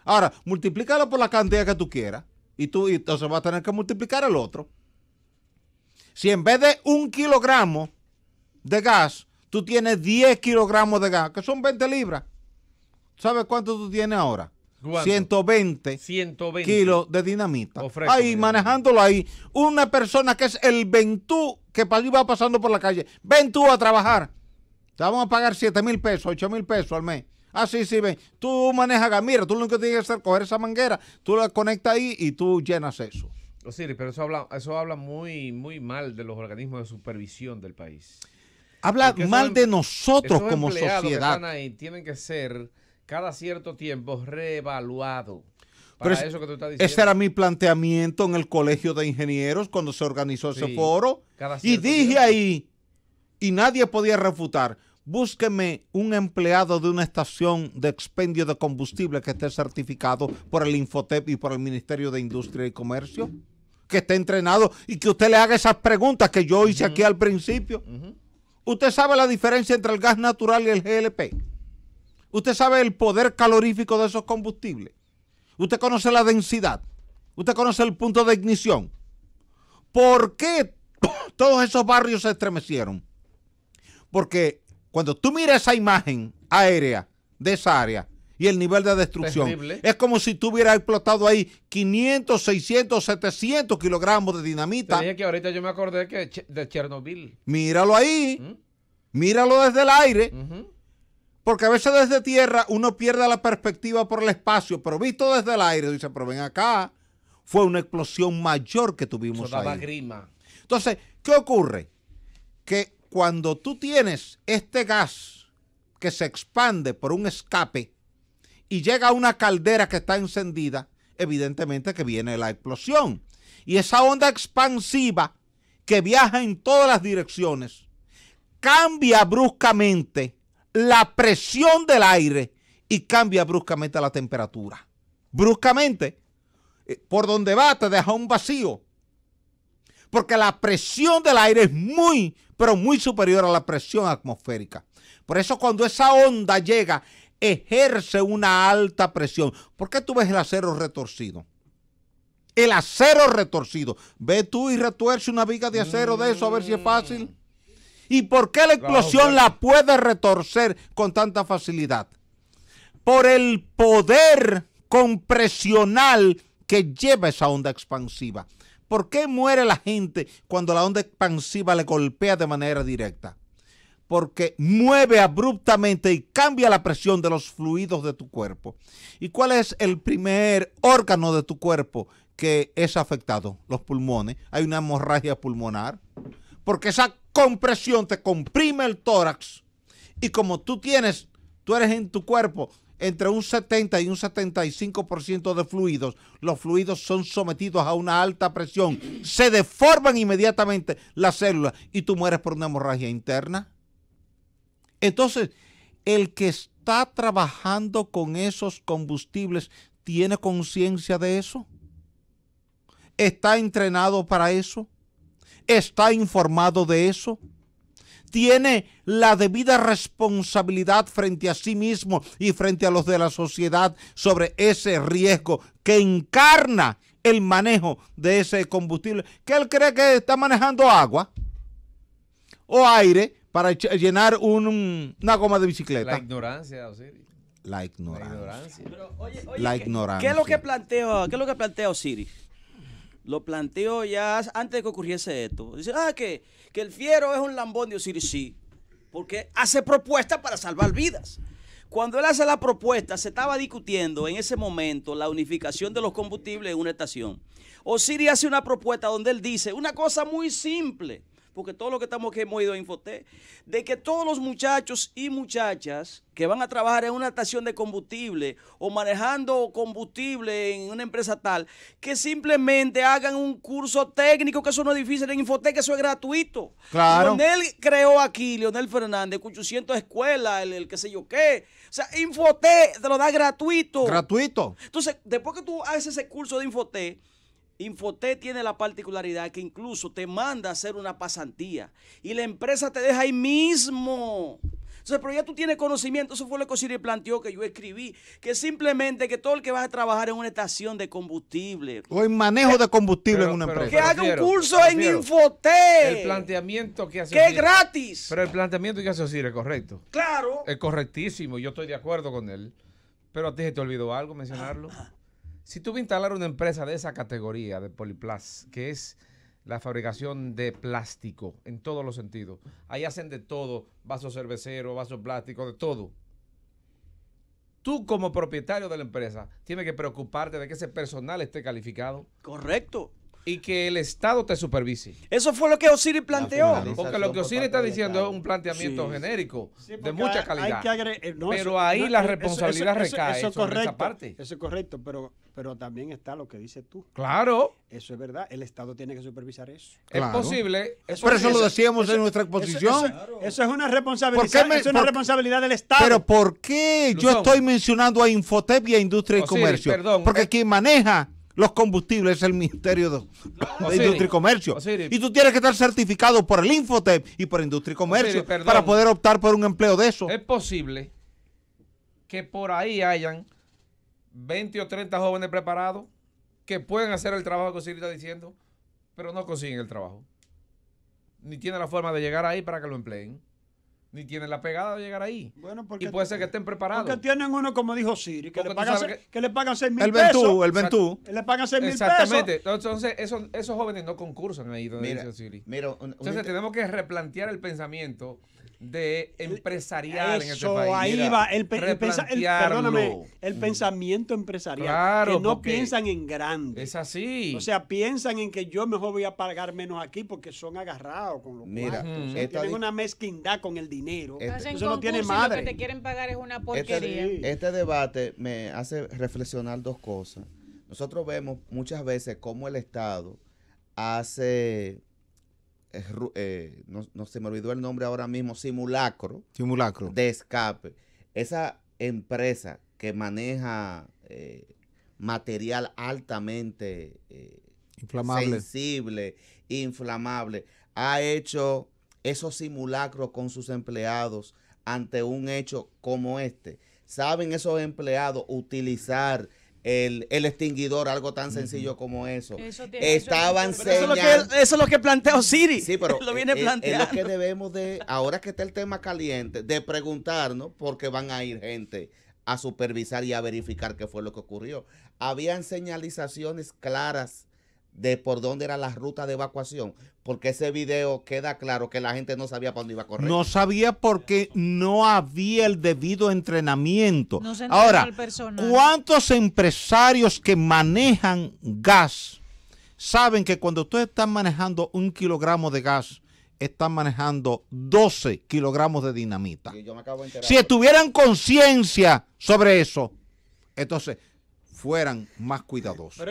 Ahora, multiplícalo por la cantidad que tú quieras y tú entonces vas a tener que multiplicar el otro. Si en vez de un kilogramo de gas, tú tienes 10 kilogramos de gas, que son 20 libras, ¿sabes cuánto tú tienes ahora? 120, 120 kilos de dinamita. ahí, manejándolo ahí. Una persona que es el ventú que iba pasando por la calle, ven tú a trabajar. Te vamos a pagar 7 mil pesos, 8 mil pesos al mes. Ah, sí, sí, ven. Tú manejas, mira, tú lo único que tienes que hacer es coger esa manguera, tú la conectas ahí y tú llenas eso. Osiris, oh, pero eso habla, eso habla muy, muy mal de los organismos de supervisión del país. Habla mal em de nosotros como sociedad. Que tienen que ser cada cierto tiempo reevaluados. Ese era mi planteamiento en el Colegio de Ingenieros cuando se organizó ese foro. Y dije ahí, y nadie podía refutar, búsqueme un empleado de una estación de expendio de combustible que esté certificado por el Infotep y por el Ministerio de Industria y Comercio, que esté entrenado y que usted le haga esas preguntas que yo hice aquí al principio. Usted sabe la diferencia entre el gas natural y el GLP. Usted sabe el poder calorífico de esos combustibles. ¿Usted conoce la densidad? ¿Usted conoce el punto de ignición? ¿Por qué todos esos barrios se estremecieron? Porque cuando tú miras esa imagen aérea de esa área y el nivel de destrucción, es como si tú hubieras explotado ahí 500, 600, 700 kilogramos de dinamita. Te que ahorita yo me acordé que de Chernobyl. Míralo ahí, ¿Mm? míralo desde el aire. Porque a veces desde tierra uno pierde la perspectiva por el espacio, pero visto desde el aire, dice, pero ven acá, fue una explosión mayor que tuvimos ahí. Grima. Entonces, ¿qué ocurre? Que cuando tú tienes este gas que se expande por un escape y llega a una caldera que está encendida, evidentemente que viene la explosión. Y esa onda expansiva que viaja en todas las direcciones cambia bruscamente la presión del aire y cambia bruscamente la temperatura. Bruscamente, eh, por donde va te deja un vacío. Porque la presión del aire es muy, pero muy superior a la presión atmosférica. Por eso cuando esa onda llega, ejerce una alta presión. ¿Por qué tú ves el acero retorcido? El acero retorcido. Ve tú y retuerce una viga de acero de eso a ver si es fácil. ¿Y por qué la explosión la puede retorcer con tanta facilidad? Por el poder compresional que lleva esa onda expansiva. ¿Por qué muere la gente cuando la onda expansiva le golpea de manera directa? Porque mueve abruptamente y cambia la presión de los fluidos de tu cuerpo. ¿Y cuál es el primer órgano de tu cuerpo que es afectado? Los pulmones. Hay una hemorragia pulmonar. Porque esa compresión te comprime el tórax y como tú tienes, tú eres en tu cuerpo entre un 70 y un 75% de fluidos, los fluidos son sometidos a una alta presión, se deforman inmediatamente las células y tú mueres por una hemorragia interna. Entonces, el que está trabajando con esos combustibles tiene conciencia de eso, está entrenado para eso está informado de eso? ¿Tiene la debida responsabilidad frente a sí mismo y frente a los de la sociedad sobre ese riesgo que encarna el manejo de ese combustible? ¿Que él cree que está manejando agua o aire para llenar una goma de bicicleta? La ignorancia, Osiris. La ignorancia. La ignorancia. es lo que ¿Qué es lo que plantea Osiris? lo planteó ya antes de que ocurriese esto. Dice, ah, que, que el fiero es un lambón de Osiris, sí, porque hace propuestas para salvar vidas. Cuando él hace la propuesta, se estaba discutiendo en ese momento la unificación de los combustibles en una estación. Osiris hace una propuesta donde él dice una cosa muy simple porque todo lo que estamos aquí hemos ido a Infoté, de que todos los muchachos y muchachas que van a trabajar en una estación de combustible o manejando combustible en una empresa tal, que simplemente hagan un curso técnico, que eso no es difícil, en que eso es gratuito. Claro. Leonel creó aquí, Leonel Fernández, 800 escuelas, el, el qué sé yo qué. O sea, Infotec te lo da gratuito. Gratuito. Entonces, después que tú haces ese curso de Infoté Infoté tiene la particularidad que incluso te manda a hacer una pasantía y la empresa te deja ahí mismo. Entonces, pero ya tú tienes conocimiento, eso fue lo que Siri planteó que yo escribí, que simplemente que todo el que va a trabajar en una estación de combustible o en manejo de combustible en una empresa, que haga un curso en Infoté. El planteamiento que hace Que es gratis. Pero el planteamiento que hace Siri es correcto. Claro. Es correctísimo, yo estoy de acuerdo con él. Pero a ti se te olvidó algo mencionarlo. Ah, ah, ah. Si tú vas a instalar una empresa de esa categoría de Poliplas, que es la fabricación de plástico en todos los sentidos, ahí hacen de todo, vasos cerveceros, vasos plásticos, de todo. Tú como propietario de la empresa tienes que preocuparte de que ese personal esté calificado. Correcto. Y que el Estado te supervise. Eso fue lo que Osiris planteó. Porque lo que Osiris está diciendo es un planteamiento genérico de mucha calidad. pero ahí la responsabilidad recae. Eso correcto. parte. Eso es correcto, pero pero también está lo que dices tú. Claro. Eso es verdad. El Estado tiene que supervisar eso. Es posible. Eso, eso, lo decíamos en nuestra exposición. Eso, es una responsabilidad. es una responsabilidad del Estado. Pero ¿por qué yo estoy mencionando a Infotep y a Industria y Comercio? Porque quien maneja los combustibles es el Ministerio de, Industria y Comercio. y tú tienes que estar certificado por el Infotep y por Industria y Comercio para poder optar por un empleo de eso. Es posible que por ahí hayan 20 o 30 jóvenes preparados que pueden hacer el trabajo que Siri está diciendo, pero no consiguen el trabajo. Ni tienen la forma de llegar ahí para que lo empleen ni tienen la pegada de llegar ahí. Bueno, porque, y puede ser que estén preparados. Porque tienen uno, como dijo Siri, que, le pagan, seis mil el El Ventú. Le pagan mil pesos. Exactamente. Entonces, esos, jóvenes no concursan ahí donde dice Siri. Entonces, tenemos que replantear el pensamiento de empresarial Eso, en este país. Ahí va, el, perdóname, el pensamiento empresarial. que no piensan en grande. Es así. O sea, piensan en que yo mejor voy a pagar menos aquí porque son agarrados con los Mira, cuartos. tienen una mezquindad con el dinero. Este- Eso no tiene madre. que te quieren pagar es una este porquería. este debate me hace reflexionar dos cosas. Nosotros vemos muchas veces cómo el Estado hace eh, no, se me olvidó el nombre ahora mismo, simulacro. Simulacro. De escape. Esa empresa que maneja eh, material altamente eh, inflamable. sensible, inflamable, ha hecho esos simulacros con sus empleados ante un hecho como este. Saben esos empleados utilizar el, el, extinguidor, algo tan sencillo como eso. eso eso, es lo que planteó Siri. Sí, pero lo viene eh, eh, es, que debemos de, ahora que está el tema caliente, de preguntarnos porque van a ir gente a supervisar y a verificar qué fue lo que ocurrió. Habían señalizaciones claras de por dónde era la ruta de evacuación, porque ese video queda claro que la gente no sabía para dónde iba a correr. No sabía porque no había el debido entrenamiento. Ahora, ¿cuántos empresarios que manejan gas saben que cuando ustedes están manejando un kilogramo de gas, están manejando 12 kilogramos de dinamita? si tuvieran conciencia sobre eso, entonces fueran más cuidadosos.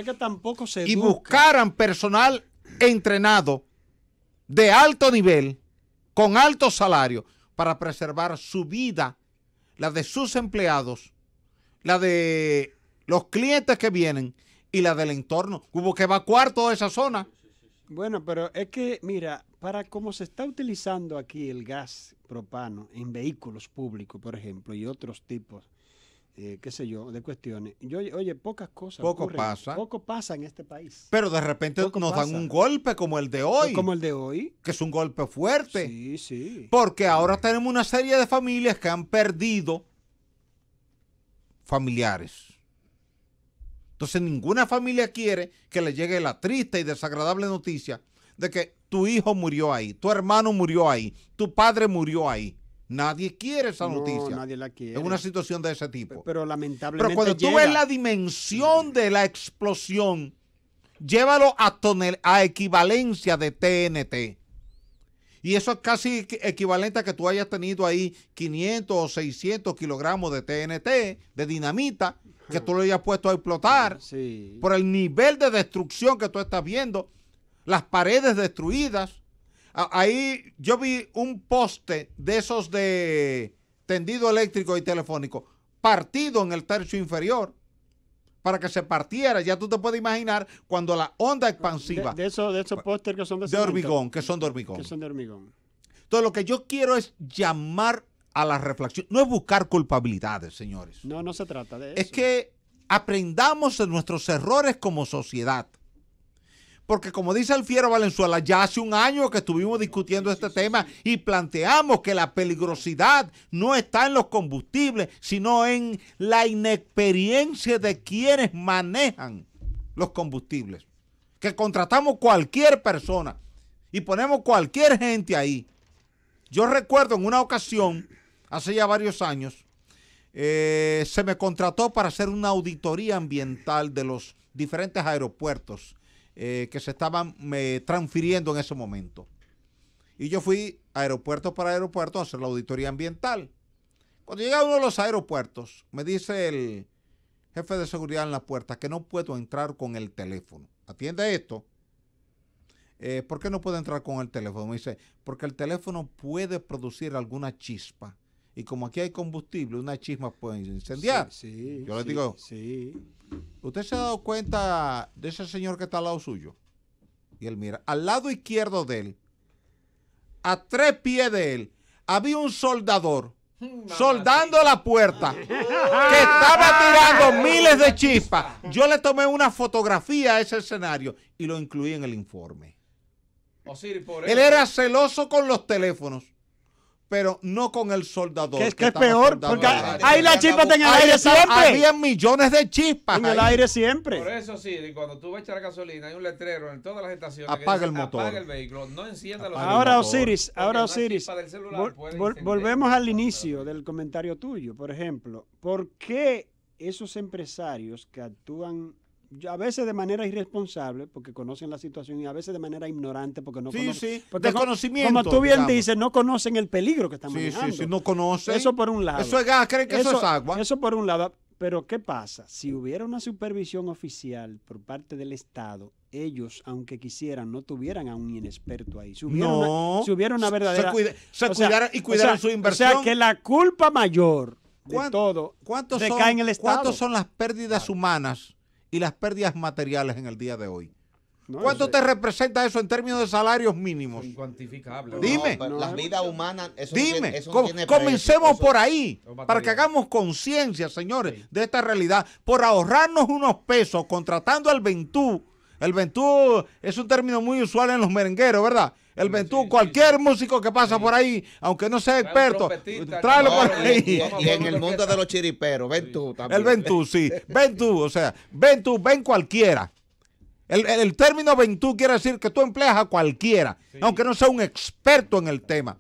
Y buscaran personal entrenado de alto nivel, con alto salario, para preservar su vida, la de sus empleados, la de los clientes que vienen y la del entorno. Hubo que evacuar toda esa zona. Bueno, pero es que, mira, para cómo se está utilizando aquí el gas propano en vehículos públicos, por ejemplo, y otros tipos eh, qué sé yo, de cuestiones. Yo, oye, pocas cosas. Poco pasa. Poco pasa en este país. Pero de repente nos dan un golpe como el de hoy. Como el de hoy. Que es un golpe fuerte. Sí, sí. Porque ahora tenemos una serie de familias que han perdido familiares. Entonces ninguna familia quiere que le llegue la triste y desagradable noticia de que tu hijo murió ahí, tu hermano murió ahí, tu padre murió ahí. Nadie quiere esa noticia. Nadie la quiere. Es una situación de ese tipo. Pero, lamentablemente. Pero cuando tú ves la dimensión de la explosión, llévalo a, tonel, a equivalencia de TNT. Y eso es casi equivalente a que tú hayas tenido ahí 500 o 600 kilogramos de TNT, de dinamita, que tú lo hayas puesto a explotar. Por el nivel de destrucción que tú estás viendo, las paredes destruidas, Ahí yo vi un poste de esos de tendido eléctrico y telefónico partido en el tercio inferior para que se partiera. Ya tú te puedes imaginar cuando la onda expansiva. De, eso, de esos pues, postes que son de, hormigón. Que son de hormigón. Que son de hormigón. Entonces, lo que yo quiero es llamar a la reflexión. No es buscar culpabilidades, señores. No, no se trata de eso. Es que aprendamos de nuestros errores como sociedad. Porque como dice el Fiero Valenzuela, ya hace un año que estuvimos discutiendo este tema y planteamos que la peligrosidad no está en los combustibles, sino en la inexperiencia de quienes manejan los combustibles. Que contratamos cualquier persona y ponemos cualquier gente ahí. Yo recuerdo en una ocasión, hace ya varios años, eh, se me contrató para hacer una auditoría ambiental de los diferentes aeropuertos eh, que se estaban eh, transfiriendo en ese momento. Y yo fui aeropuerto para aeropuerto a hacer la auditoría ambiental. Cuando llegué a uno de los aeropuertos, me dice el jefe de seguridad en la puerta que no puedo entrar con el teléfono. Atiende esto. Eh, ¿Por qué no puedo entrar con el teléfono? Me dice, porque el teléfono puede producir alguna chispa y como aquí hay combustible, unas chismas pueden incendiar. Sí, Yo le sí, digo, ¿usted se ha dado cuenta de ese señor que está al lado suyo? Y él mira, al lado izquierdo de él, a tres pies de él, había un soldador soldando la puerta que estaba tirando miles de chispas. Yo le tomé una fotografía a ese escenario y lo incluí en el informe. Oh, él era celoso con los teléfonos pero no con el soldador. Que es, que es peor, porque ahí la chispa está en el aire siempre. Había millones de chispas. En el aire siempre. Por eso sí, cuando tú vas a echar gasolina, hay un letrero en todas las estaciones. Apaga el motor. Apaga el vehículo, no encienda los Ahora Osiris, ahora Osiris. volvemos al inicio del comentario tuyo, por ejemplo. ¿Por qué esos empresarios que actúan a veces de manera irresponsable, porque conocen la situación, y a veces de manera ignorante, porque no conocen. Sí, Como, tú bien dices, no conocen el peligro que están manejando. Sí, sí, no conocen. Eso por un lado. Eso es gas, creen que eso, es agua. Eso por un lado. Pero ¿qué pasa? Si hubiera una supervisión oficial por parte del Estado, ellos, aunque quisieran, no tuvieran a un inexperto ahí. Si hubiera, una, si hubiera una verdadera... Se, cuidaran y cuidaran su inversión. O sea, que la culpa mayor de todo en el Estado. ¿Cuántas son las pérdidas humanas? y las pérdidas materiales en el día de hoy. ¿Cuánto te representa eso en términos de salarios mínimos? Incuantificable. Dime. las vidas humanas. Dime. comencemos por ahí. Para que hagamos conciencia, señores, de esta realidad. Por ahorrarnos unos pesos contratando al Ventú. El Ventú es un término muy usual en los merengueros, ¿verdad? El Ventú, cualquier músico que pasa por ahí, aunque no sea experto, tráelo por ahí. Y, en el mundo de los chiriperos, Ventú también. El Ventú, sí. Ventú, o sea, Ventú, ven cualquiera. El, término ventú quiere decir que tú empleas a cualquiera, aunque no sea un experto en el tema,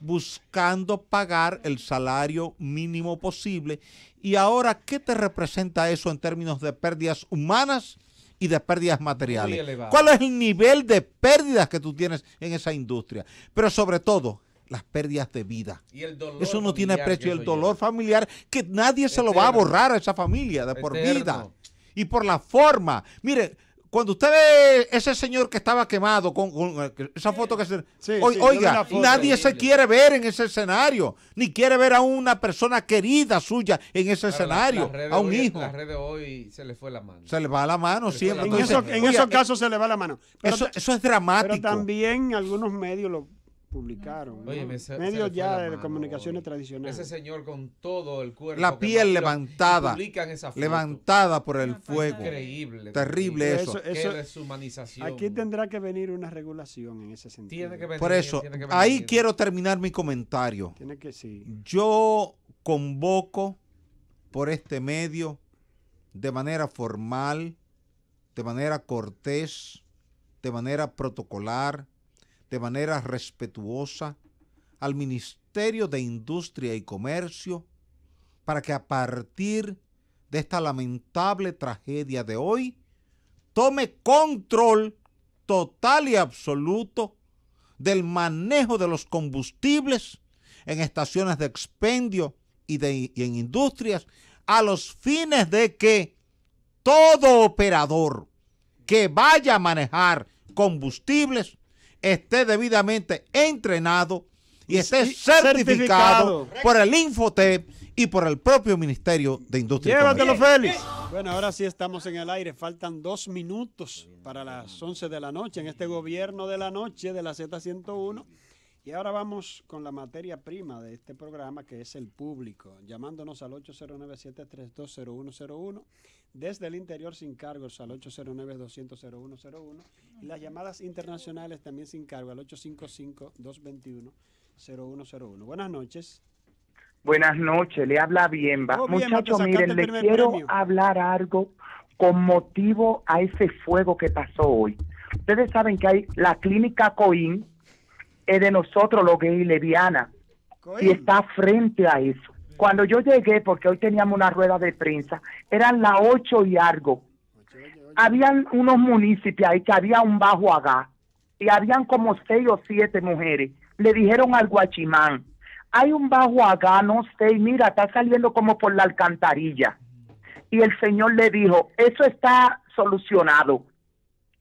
buscando pagar el salario mínimo posible. Y ahora, ¿qué te representa eso en términos de pérdidas humanas y de pérdidas materiales. ¿Cuál es el nivel de pérdidas que tú tienes en esa industria? Pero sobre todo, las pérdidas de vida. eso no tiene precio. El dolor familiar que nadie se lo va a borrar a esa familia de por vida. Y por la forma. Mire, cuando usted ve ese señor que estaba quemado con, eh, esa foto que se... oiga, nadie se quiere ver en ese escenario, ni quiere ver a una persona querida suya en ese escenario, a un hijo. se le fue la mano. Se le va la mano siempre. en, esos eh, casos se le va la mano. eso, es dramático. Pero también algunos medios lo publicaron. Medios ya de comunicaciones tradicionales. Ese señor con todo el cuerpo. La piel levantada. Levantada por el fuego. Increíble. Terrible eso. Aquí tendrá que venir una regulación en ese sentido. por eso, ahí quiero terminar mi comentario. Tiene Yo convoco por este medio de manera formal, de manera cortés, de manera protocolar, de manera respetuosa al Ministerio de Industria y Comercio para que a partir de esta lamentable tragedia de hoy tome control total y absoluto del manejo de los combustibles en estaciones de expendio y, en industrias a los fines de que todo operador que vaya a manejar combustibles esté debidamente entrenado y esté certificado, por el Infotep y por el propio Ministerio de Industria. Llévatelo, Félix. Bueno, ahora sí estamos en el aire. Faltan dos minutos para las 11 de la noche en este gobierno de la noche de la Z101. Y ahora vamos con la materia prima de este programa, que es el público, llamándonos al 809-732-0101, desde el interior sin cargos al 809 200 y las llamadas internacionales también sin cargo al 855-221-0101. Buenas noches. Buenas noches, le habla bien Oh, Muchachos, miren, le quiero hablar algo con motivo a ese fuego que pasó hoy. Ustedes saben que hay la clínica Coín, es de nosotros los gays y y está frente a eso. Cuando yo llegué, porque hoy teníamos una rueda de prensa, eran las ocho y algo. Habían unos municipios ahí que había un bajo acá y habían como seis o siete mujeres. Le dijeron al guachimán, hay un bajo acá, no sé, mira, está saliendo como por la alcantarilla. Y el señor le dijo, eso está solucionado.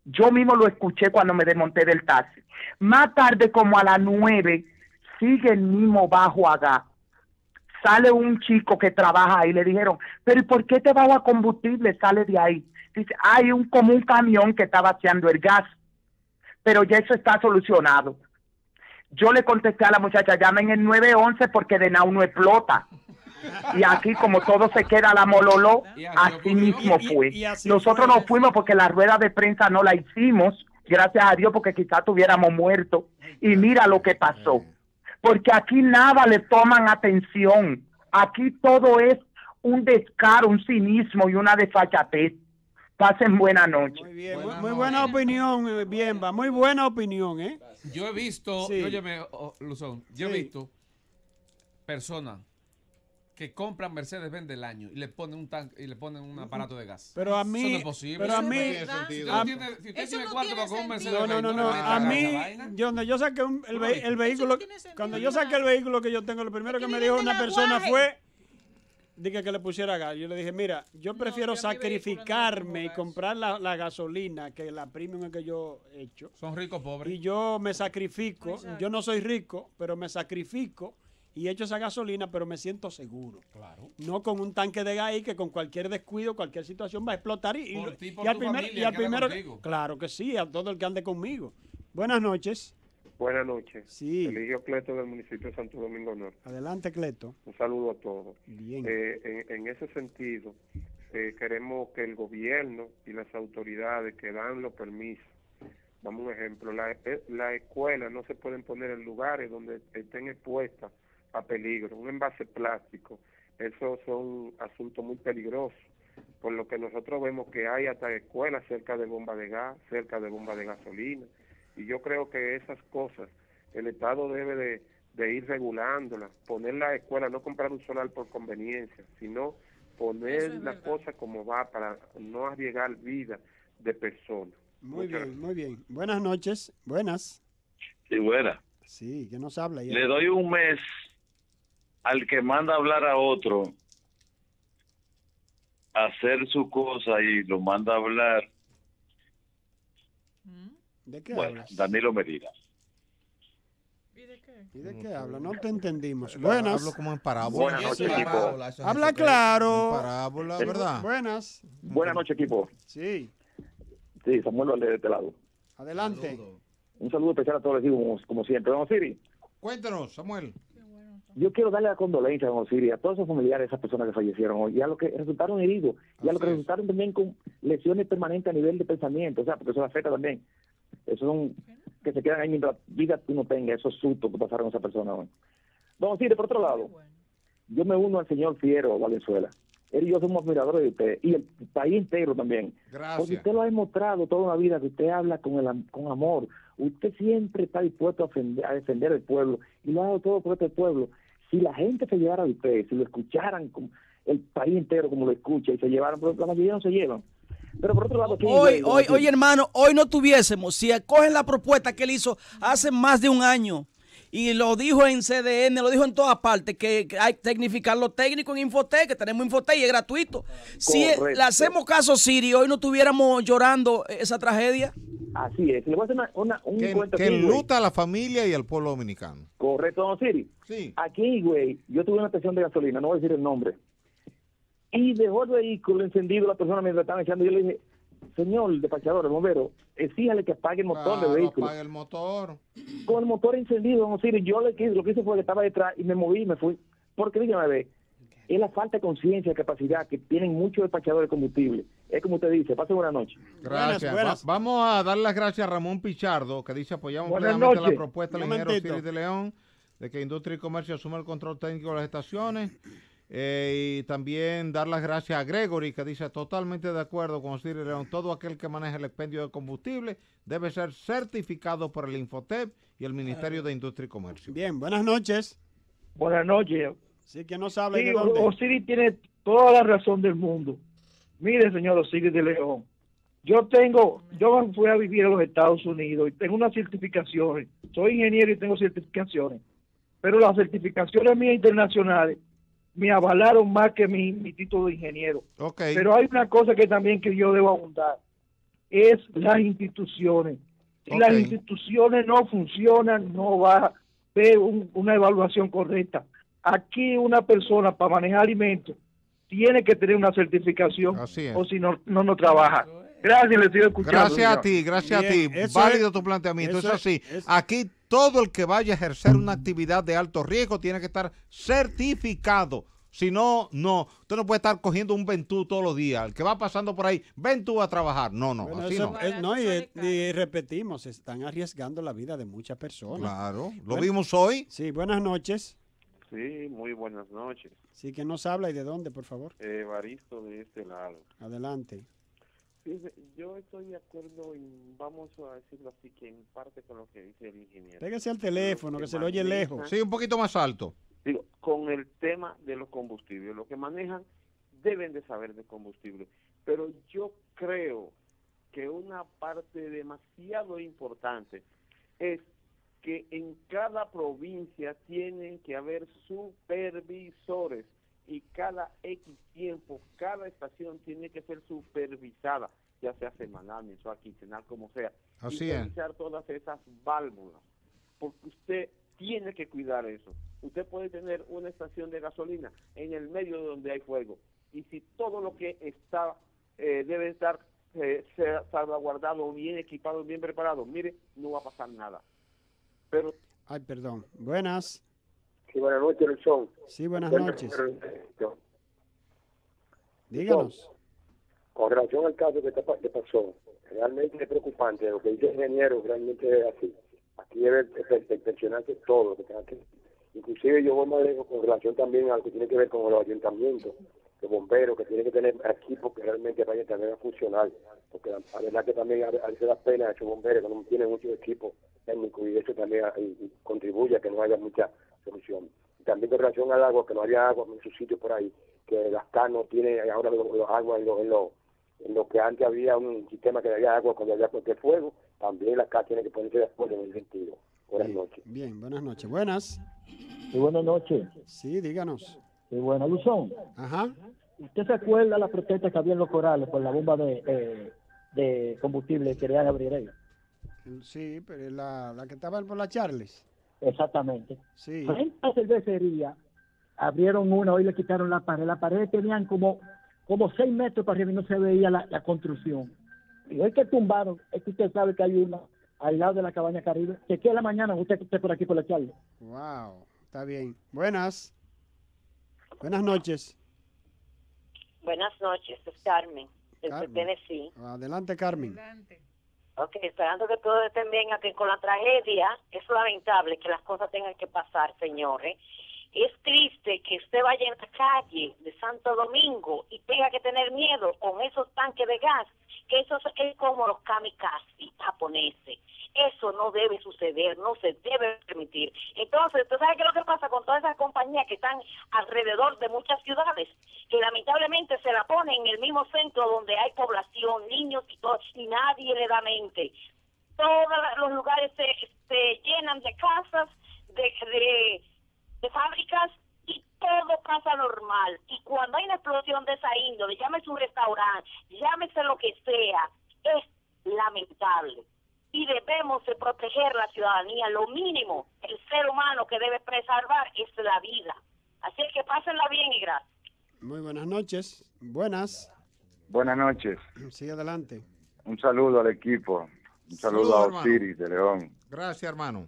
Yo mismo lo escuché cuando me desmonté del taxi. Más tarde, como a las nueve, sigue el mismo bajo acá. Sale un chico que trabaja ahí, le dijeron, pero ¿por qué te va a combustible? Sale de ahí. Dice, hay un, como un camión que está vaciando el gas, pero ya eso está solucionado. Yo le contesté a la muchacha, llamen el 911 porque de nada no explota. Y aquí, como todo se queda la mololó, así mismo fue. Nosotros nos fuimos porque la rueda de prensa no la hicimos, gracias a Dios, porque quizás tuviéramos muerto. Y mira lo que pasó. Porque aquí nada le toman atención. Aquí todo es un descaro, un cinismo y una desfachatez. Pasen buena noche. Muy, buena muy, buena opinión, eh, Muy buena opinión, ¿eh? Yo he visto, me oh, Luzón, yo he visto personas que compran mercedes vende el año y le ponen un tanque y le ponen un aparato de gas. Pero a mí no Pero a mí no No, no, a mí yo, saqué el, vehículo cuando yo saqué el vehículo que yo tengo lo primero que me dijo una persona fue dije que le pusiera gas. Yo le dije, mira, yo prefiero sacrificarme y comprar la, gasolina que la premium que yo he hecho. Son ricos pobres. Y yo me sacrifico. Yo no soy rico, pero me sacrifico y hecho esa gasolina, pero me siento seguro. Claro. No con un tanque de gas que con cualquier descuido, cualquier situación va a explotar y, al, primer, primero, claro que sí, a todo el que ande conmigo. Buenas noches. Buenas noches. Sí. Eligio Cleto del municipio de Santo Domingo Norte. Adelante, Cleto. Un saludo a todos. Bien. Eh, en, ese sentido, eh, queremos que el gobierno y las autoridades que dan los permisos Damos un ejemplo, las la eh, escuelas no se pueden poner en lugares donde estén expuestas a peligro. Un envase plástico, eso es un asunto muy peligroso, por lo que nosotros vemos que hay hasta escuelas cerca de bomba de gas, cerca de bomba de gasolina, y yo creo que esas cosas el Estado debe de, de ir regulándolas, poner la escuelas no comprar un solar por conveniencia, sino poner las cosas como va para no arriesgar vida de personas. Muy bien, muy bien. Buenas noches, buenas. Sí, buenas. Sí, que nos habla? Ya? Le doy un mes al que manda hablar a otro, hacer su cosa y lo manda a hablar. ¿Mm? ¿De qué hablas? Danilo Medina. ¿Y de qué? ¿Y de qué habla? No te entendimos. Buenas. Hablo como en parábola. Buenas noches, equipo. habla claro. parábola, ¿verdad? Buenas. Buenas noches, equipo. Sí. Sí, Samuel Valdez de este lado. Adelante. Un saludo especial a todos los equipos, como, como siempre. Vamos, Siri. Cuéntanos, Samuel yo quiero darle la condolencia a Siria, a todos los familiares, a esas personas que fallecieron hoy, y a los que resultaron heridos, y a los que resultaron también con lesiones permanentes a nivel de pensamiento, o sea, porque eso afecta también. Eso son que se quedan ahí mientras vida que uno tenga, esos sustos que pasaron a esa persona hoy. Don Osiris, por otro lado, yo me uno al señor Fiero Valenzuela. Él y yo somos admiradores de usted, y el país entero también. Gracias. Porque usted lo ha demostrado toda una vida, que usted habla con, con amor. Usted siempre está dispuesto a, defender al pueblo, y lo ha dado todo por este pueblo si la gente se llevara de ustedes, si lo escucharan como el país entero como lo escucha y se llevaran, pues, la mayoría no se llevan. Pero por otro lado, hoy, hoy, hoy, hermano, hoy no tuviésemos, si acogen la propuesta que él hizo hace más de un año. Y lo dijo en CDN, lo dijo en todas partes, que hay que tecnificar lo técnico en Infotec, que tenemos Infotec y es gratuito. Si le hacemos caso, Siri, hoy no tuviéramos llorando esa tragedia. Así es, le voy a hacer una, un que, cuento que luta a la familia y al pueblo dominicano. Correcto, don Siri. Sí. Aquí, güey, yo tuve una estación de gasolina, no voy a decir el nombre, y dejó el vehículo encendido la persona mientras estaba echando. Yo le dije, señor despachador, el bombero, exíjale que apague el motor del vehículo. Apague el motor. Con el motor encendido, don Siri, yo le quise, lo que hice fue que estaba detrás y me moví y me fui. Porque dígame, a es la falta de conciencia, y capacidad que tienen muchos despachadores de combustible. Es como usted dice, Pase buena noche. Gracias. vamos a dar las gracias a Ramón Pichardo, que dice apoyamos plenamente la propuesta del ingeniero Siri de León de que Industria y Comercio asuma el control técnico de las estaciones. Eh, y también dar las gracias a Gregory, que dice totalmente de acuerdo con de León, todo aquel que maneja el expendio de combustible debe ser certificado por el Infotep y el Ministerio de Industria y Comercio. Bien, buenas noches. Buenas noches. Sí, que no sabe Osiris tiene toda la razón del mundo. Mire, señor Osiris de León, yo tengo, yo fui a vivir a los Estados Unidos y tengo unas certificaciones. Soy ingeniero y tengo certificaciones. Pero las certificaciones mías internacionales me avalaron más que mi, título de ingeniero. Pero hay una cosa que también que yo debo abundar, es las instituciones. Si las instituciones no funcionan, no va a haber una evaluación correcta aquí una persona para manejar alimentos tiene que tener una certificación o si no, no, trabaja. Gracias, le estoy escuchando. Gracias a ti, gracias a ti. Válido tu planteamiento. Eso es así. aquí todo el que vaya a ejercer una actividad de alto riesgo tiene que estar certificado. Si no, no. Usted no puede estar cogiendo un Ventú todos los días. El que va pasando por ahí, Ventú a trabajar. No, no, así no. y, repetimos, están arriesgando la vida de muchas personas. Claro, lo vimos hoy. Sí, buenas noches. Sí, muy buenas noches. Sí, que nos habla y de dónde, por favor? Eh, Evaristo de este lado. Adelante. yo estoy de acuerdo, y vamos a decirlo así, que en parte con lo que dice el ingeniero. Pégase al teléfono, que, se lo oye lejos. Sí, un poquito más alto. Digo, con el tema de los combustibles, lo que manejan deben de saber de combustible, pero yo creo que una parte demasiado importante es que en cada provincia tienen que haber supervisores y cada X tiempo, cada estación tiene que ser supervisada, ya sea semanal, mensual, quincenal, como sea. Así y todas esas válvulas, porque usted tiene que cuidar eso. Usted puede tener una estación de gasolina en el medio donde hay fuego, y si todo lo que está eh, debe estar eh, salvaguardado, bien equipado, bien preparado, mire, no va a pasar nada. Ay, perdón. Buenas. Sí, buenas noches, Sí, buenas noches. Este, Díganos. Con relación al caso que, pasó, realmente es preocupante. Lo que dice el ingeniero realmente así. Aquí debe perfeccionarse todo. Que inclusive yo voy más lejos con relación también a lo que tiene que ver con los ayuntamientos, los bomberos, que tienen que tener equipos que realmente vayan también a funcionar. Porque la, verdad que también hace la da pena a esos bomberos que no tienen mucho equipo y eso también ah, contribuye a que no haya mucha solución. También con relación al agua, que no haya agua en su sitio por ahí, que Gastar no tiene ahora los, aguas en los lo, que antes había un sistema que había agua cuando había cualquier fuego, también las casas tienen que ponerse de acuerdo en el sentido. Buenas noches. Bien, buenas noches. Buenas. y buenas noches. Sí, díganos. y buenas, Luzón. Ajá. ¿Usted se acuerda de las protestas que había en los corales por la bomba de, eh, de combustible que querían abrir ellos? Sí, pero la, que estaba por la Charles. Exactamente. Sí. cervecería, abrieron una, hoy le quitaron la pared. La pared tenían como, como seis metros para arriba y no se veía la, construcción. Y hoy que tumbaron, es que usted sabe que hay una al lado de la cabaña Caribe. Que queda la mañana, usted que esté por aquí por la Charles? Wow, está bien. Buenas. Buenas noches. Buenas noches, es Carmen, Adelante, Carmen. Adelante. Ok, esperando que todos estén bien, aquí con la tragedia, es lamentable que las cosas tengan que pasar, señores, es triste que usted vaya en la calle de Santo Domingo y tenga que tener miedo con esos tanques de gas, que eso es como los kamikaze japoneses. Eso no debe suceder, no se debe permitir. Entonces, ¿tú sabes qué es lo que pasa con todas esas compañías que están alrededor de muchas ciudades? Que lamentablemente se la ponen en el mismo centro donde hay población, niños y todo, y nadie le da mente. Todos los lugares se, llenan de casas, de de fábricas y todo pasa normal. Y cuando hay una explosión de esa índole, llámese un restaurante, llámese lo que sea, es lamentable. Y debemos de proteger la ciudadanía. Lo mínimo, el ser humano que debe preservar es la vida. Así que pásenla bien y gracias. Muy buenas noches. Buenas. Buenas noches. sí adelante. Un saludo al equipo. Un saludo, a Osiris de León. Gracias, hermano.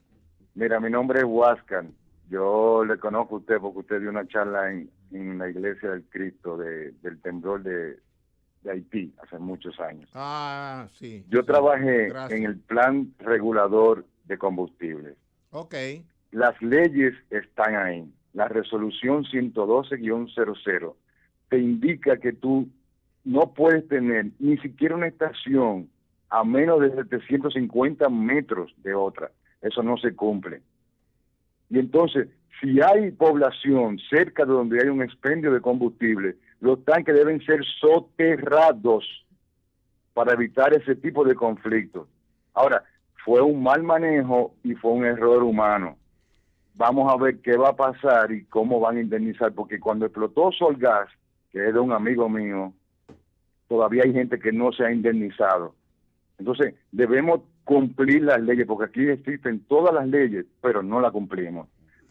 Mira, mi nombre es Huascan. Yo le conozco a usted porque usted dio una charla en, la Iglesia del Cristo de, del temblor de, Haití hace muchos años. Ah, sí. Yo trabajé en el plan regulador de combustibles. Ok. Las leyes están ahí. La resolución 112-00 te indica que tú no puedes tener ni siquiera una estación a menos de 750 metros de otra. Eso no se cumple. Y entonces, si hay población cerca de donde hay un expendio de combustible, los tanques deben ser soterrados para evitar ese tipo de conflictos. Ahora, fue un mal manejo y fue un error humano. Vamos a ver qué va a pasar y cómo van a indemnizar, porque cuando explotó Solgas, que es de un amigo mío, todavía hay gente que no se ha indemnizado. Entonces, debemos cumplir las leyes, porque aquí existen todas las leyes, pero no las cumplimos.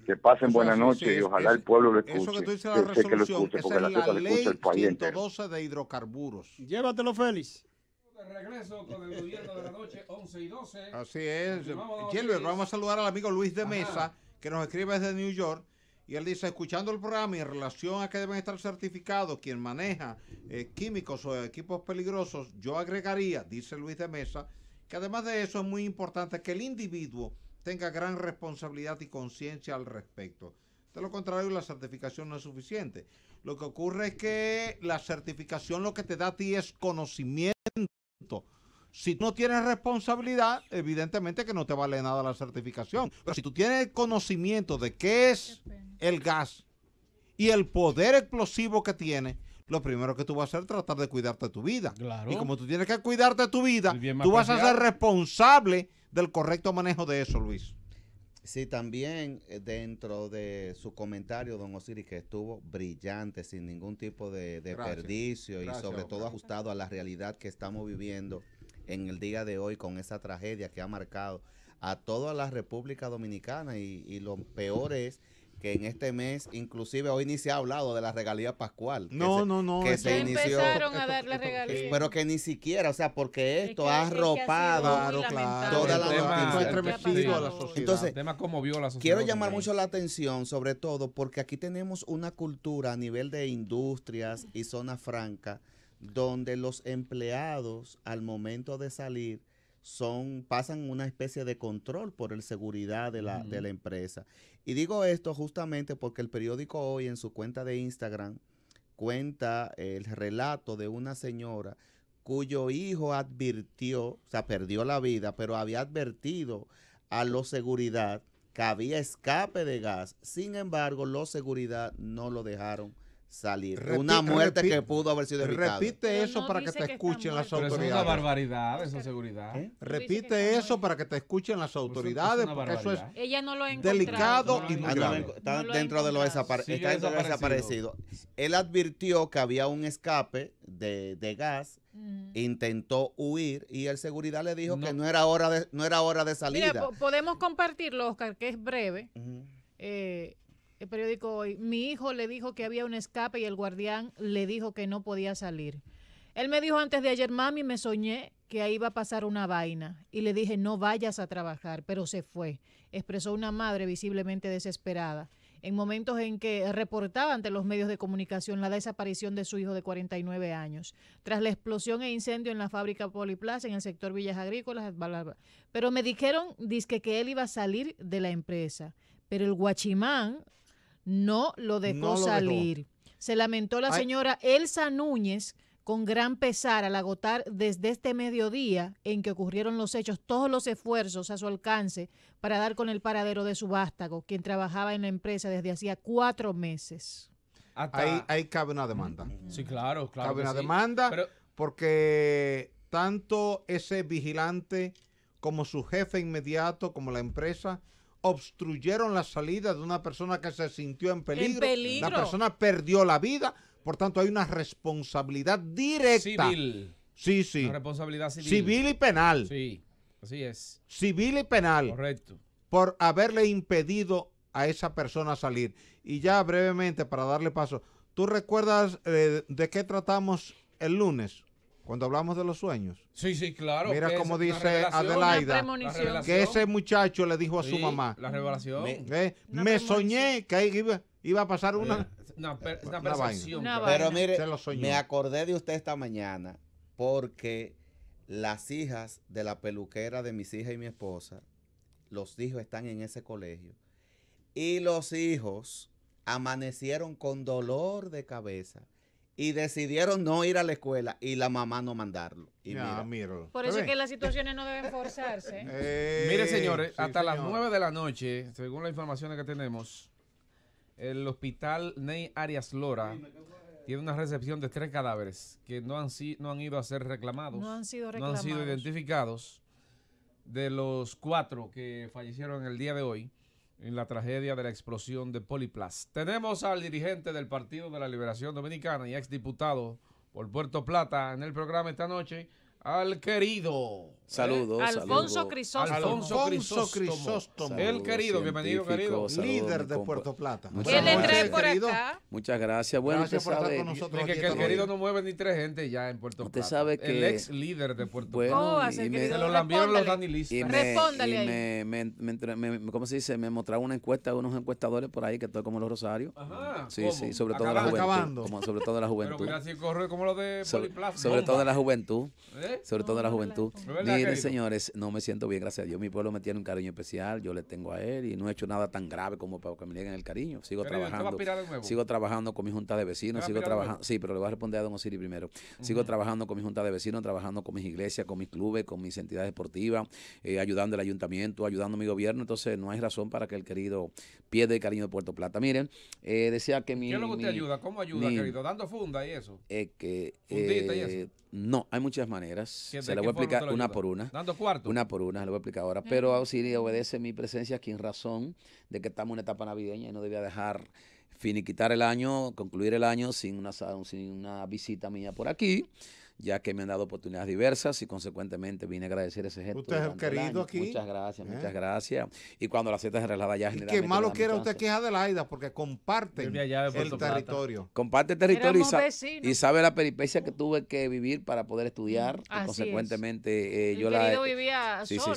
Que pasen buenas noches y ojalá el pueblo lo escuche. Eso que la resolución, que es la, ley el 112 de hidrocarburos. Llévatelo, Félix. De regreso con el gobierno de la noche, 11 y 12. Así es. Gilbert, vamos a saludar al amigo Luis de Mesa, que nos escribe desde New York. Y él dice, escuchando el programa y en relación a que deben estar certificados quien maneja eh, químicos o equipos peligrosos, yo agregaría, dice Luis de Mesa, que además de eso es muy importante que el individuo tenga gran responsabilidad y conciencia al respecto. De lo contrario, la certificación no es suficiente. Lo que ocurre es que la certificación lo que te da a ti es conocimiento. Si no tienes responsabilidad, evidentemente que no te vale nada la certificación. Pero si tú tienes conocimiento de qué es el gas y el poder explosivo que tiene, lo primero que tú vas a hacer es tratar de cuidarte tu vida. Y como tú tienes que cuidarte tu vida, tú vas a ser responsable del correcto manejo de eso, Luis. Sí, también eh, dentro de su comentario, don Osiris, que estuvo brillante, sin ningún tipo de, perdicio y sobre todo ajustado a la realidad que estamos viviendo en el día de hoy con esa tragedia que ha marcado a toda la República Dominicana y lo peor es que en este mes, inclusive hoy ni se ha hablado de la regalía pascual. No, no, no. Que se Empezaron a dar la Pero que ni siquiera, o sea, porque esto ha arropado toda la noticia. Entonces, Quiero llamar mucho la atención, sobre todo porque aquí tenemos una cultura a nivel de industrias y zona franca donde los empleados al momento de salir son pasan una especie de control por el seguridad de la, de la empresa y digo esto justamente porque el periódico hoy en su cuenta de Instagram cuenta el relato de una señora cuyo hijo advirtió, o sea, perdió la vida, pero había advertido a los seguridad que había escape de gas. Sin embargo, los seguridad no lo dejaron salir. una muerte que pudo haber sido Repite eso para que te escuchen las pues autoridades. es una barbaridad, esa seguridad. Repite eso para que te escuchen las autoridades, porque eso es delicado y Está dentro de lo, desaparecido. Él advirtió que había un escape de, de gas mm. intentó huir y el seguridad le dijo que no era hora de no era hora de salida. podemos compartirlo, Oscar, que es breve el periódico hoy, mi hijo le dijo que había un escape y el guardián le dijo que no podía salir. Él me dijo antes de ayer, mami, me soñé que ahí iba a pasar una vaina y le dije, no vayas a trabajar, pero se fue, expresó una madre visiblemente desesperada en momentos en que reportaba ante los medios de comunicación la desaparición de su hijo de 49 años, tras la explosión e incendio en la fábrica Poliplaza en el sector Villas Agrícolas. Pero me dijeron dizque, que él iba a salir de la empresa. Pero el guachimán no lo dejó salir. Se lamentó la señora Elsa Núñez con gran pesar al agotar desde este mediodía en que ocurrieron los hechos todos los esfuerzos a su alcance para dar con el paradero de su vástago, quien trabajaba en la empresa desde hacía cuatro meses. Ahí, ahí, cabe una demanda. Sí, claro, claro. Cabe una demanda porque tanto ese vigilante como su jefe inmediato, como la empresa, obstruyeron la salida de una persona que se sintió en peligro. La persona perdió la vida. Por tanto, hay una responsabilidad directa. Civil. Sí, sí. responsabilidad civil. Civil y penal. Sí, así es. Civil y penal. Correcto. Por haberle impedido a esa persona salir. Y ya brevemente, para darle paso, ¿tú recuerdas eh, de qué tratamos el lunes? cuando hablamos de los sueños. Sí, sí, claro. Mira cómo dice Adelaida, que ese muchacho le dijo a su mamá. La revelación. Me, eh, soñé que iba, a pasar una... Eh, Pero mire, me acordé de usted esta mañana porque las hijas de la peluquera de mis hijas y mi esposa, los hijos están en ese colegio. Y los hijos amanecieron con dolor de cabeza y decidieron no ir a la escuela y la mamá no mandarlo. Y mira. Por eso es que las situaciones no deben forzarse. Eh, Mire, señores, hasta las 9 de la noche, según las informaciones que tenemos, el hospital Ney Arias Lora tiene una recepción de tres cadáveres que no han, no han ido a ser reclamados. No han sido reclamados. No han sido identificados de los cuatro que fallecieron el día de hoy en la tragedia de la explosión de Poliplas. Tenemos al dirigente del Partido de la Liberación Dominicana y exdiputado por Puerto Plata en el programa esta noche al querido. ¿eh? Saludos. Alfonso Crisóstomo. Alfonso Crisóstomo. el querido, bienvenido, querido. Líder de Puerto Plata. Muchas gracias. Muchas gracias. Bueno, gracias usted por sabe, estar con nosotros. Que, el querido no mueve ni tres gente ya en Puerto usted Plata. Sabe que, el ex líder de Puerto Plata. Y se lo lambieron los danilistas. Y me, Respóndale Me, ¿Cómo se dice? Me mostraron una encuesta de unos encuestadores por ahí que estoy como los Rosarios. Ajá. Sí, sí, sobre todo de la juventud. sobre todo de la juventud. Pero mira, corre como lo de Poliplaza. Sobre todo de la juventud. ¿Eh? sobre todo de la juventud. miren señores, no me siento bien, gracias a Dios. Mi pueblo me tiene un cariño especial, yo le tengo a él y no he hecho nada tan grave como para que me lleguen el cariño. Sigo trabajando. Sigo trabajando con mi junta de vecinos, sigo trabajando. Sí, pero le voy a responder a Don Osiris primero. Sigo trabajando con mi junta de vecinos, trabajando con mis iglesias, con mis clubes, con mis entidades deportivas, eh, ayudando el ayuntamiento, ayudando a mi gobierno. Entonces, no hay razón para que el querido pierda el cariño de Puerto Plata. Miren, eh, decía que mi. ¿Qué es lo que usted ayuda? ¿Cómo ayuda, querido? ¿Dando funda y eso? Es que. Fundita y eh, no, hay muchas maneras. Se la voy a explicar una por una. cuarto? Una por una, se la voy a explicar ahora. Mm. Pero auxilio obedece mi presencia aquí en razón de que estamos en una etapa navideña y no debía dejar finiquitar el año, concluir el año sin una, sin una visita mía por aquí ya que me han dado oportunidades diversas y consecuentemente vine a agradecer ese gesto. Usted es querido aquí. Muchas gracias, ¿Eh? muchas gracias. Y cuando la cita se arreglada ya generalmente. Qué malo que usted que es Adelaida porque comparten el territorio. Comparte el territorio y, sabe la peripecia que tuve que vivir para poder estudiar. Y mm, consecuentemente eh, yo la... vivía solo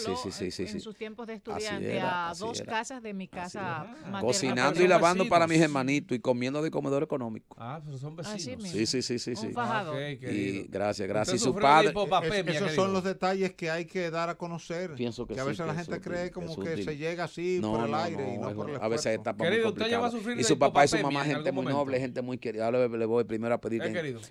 en sus tiempos de estudiante a dos casas de mi casa Cocinando y lavando para mis hermanitos y comiendo de comedor económico. Ah, son vecinos. sí, sí, sí, sí. Ah, y gracias gracias, gracias. Y su padre. esos son los detalles que hay que dar a conocer. Pienso que, a veces la gente cree como que, se llega así por el aire y no por el A veces está Y su papá y su mamá, gente muy noble, gente muy querida. le, voy primero a pedir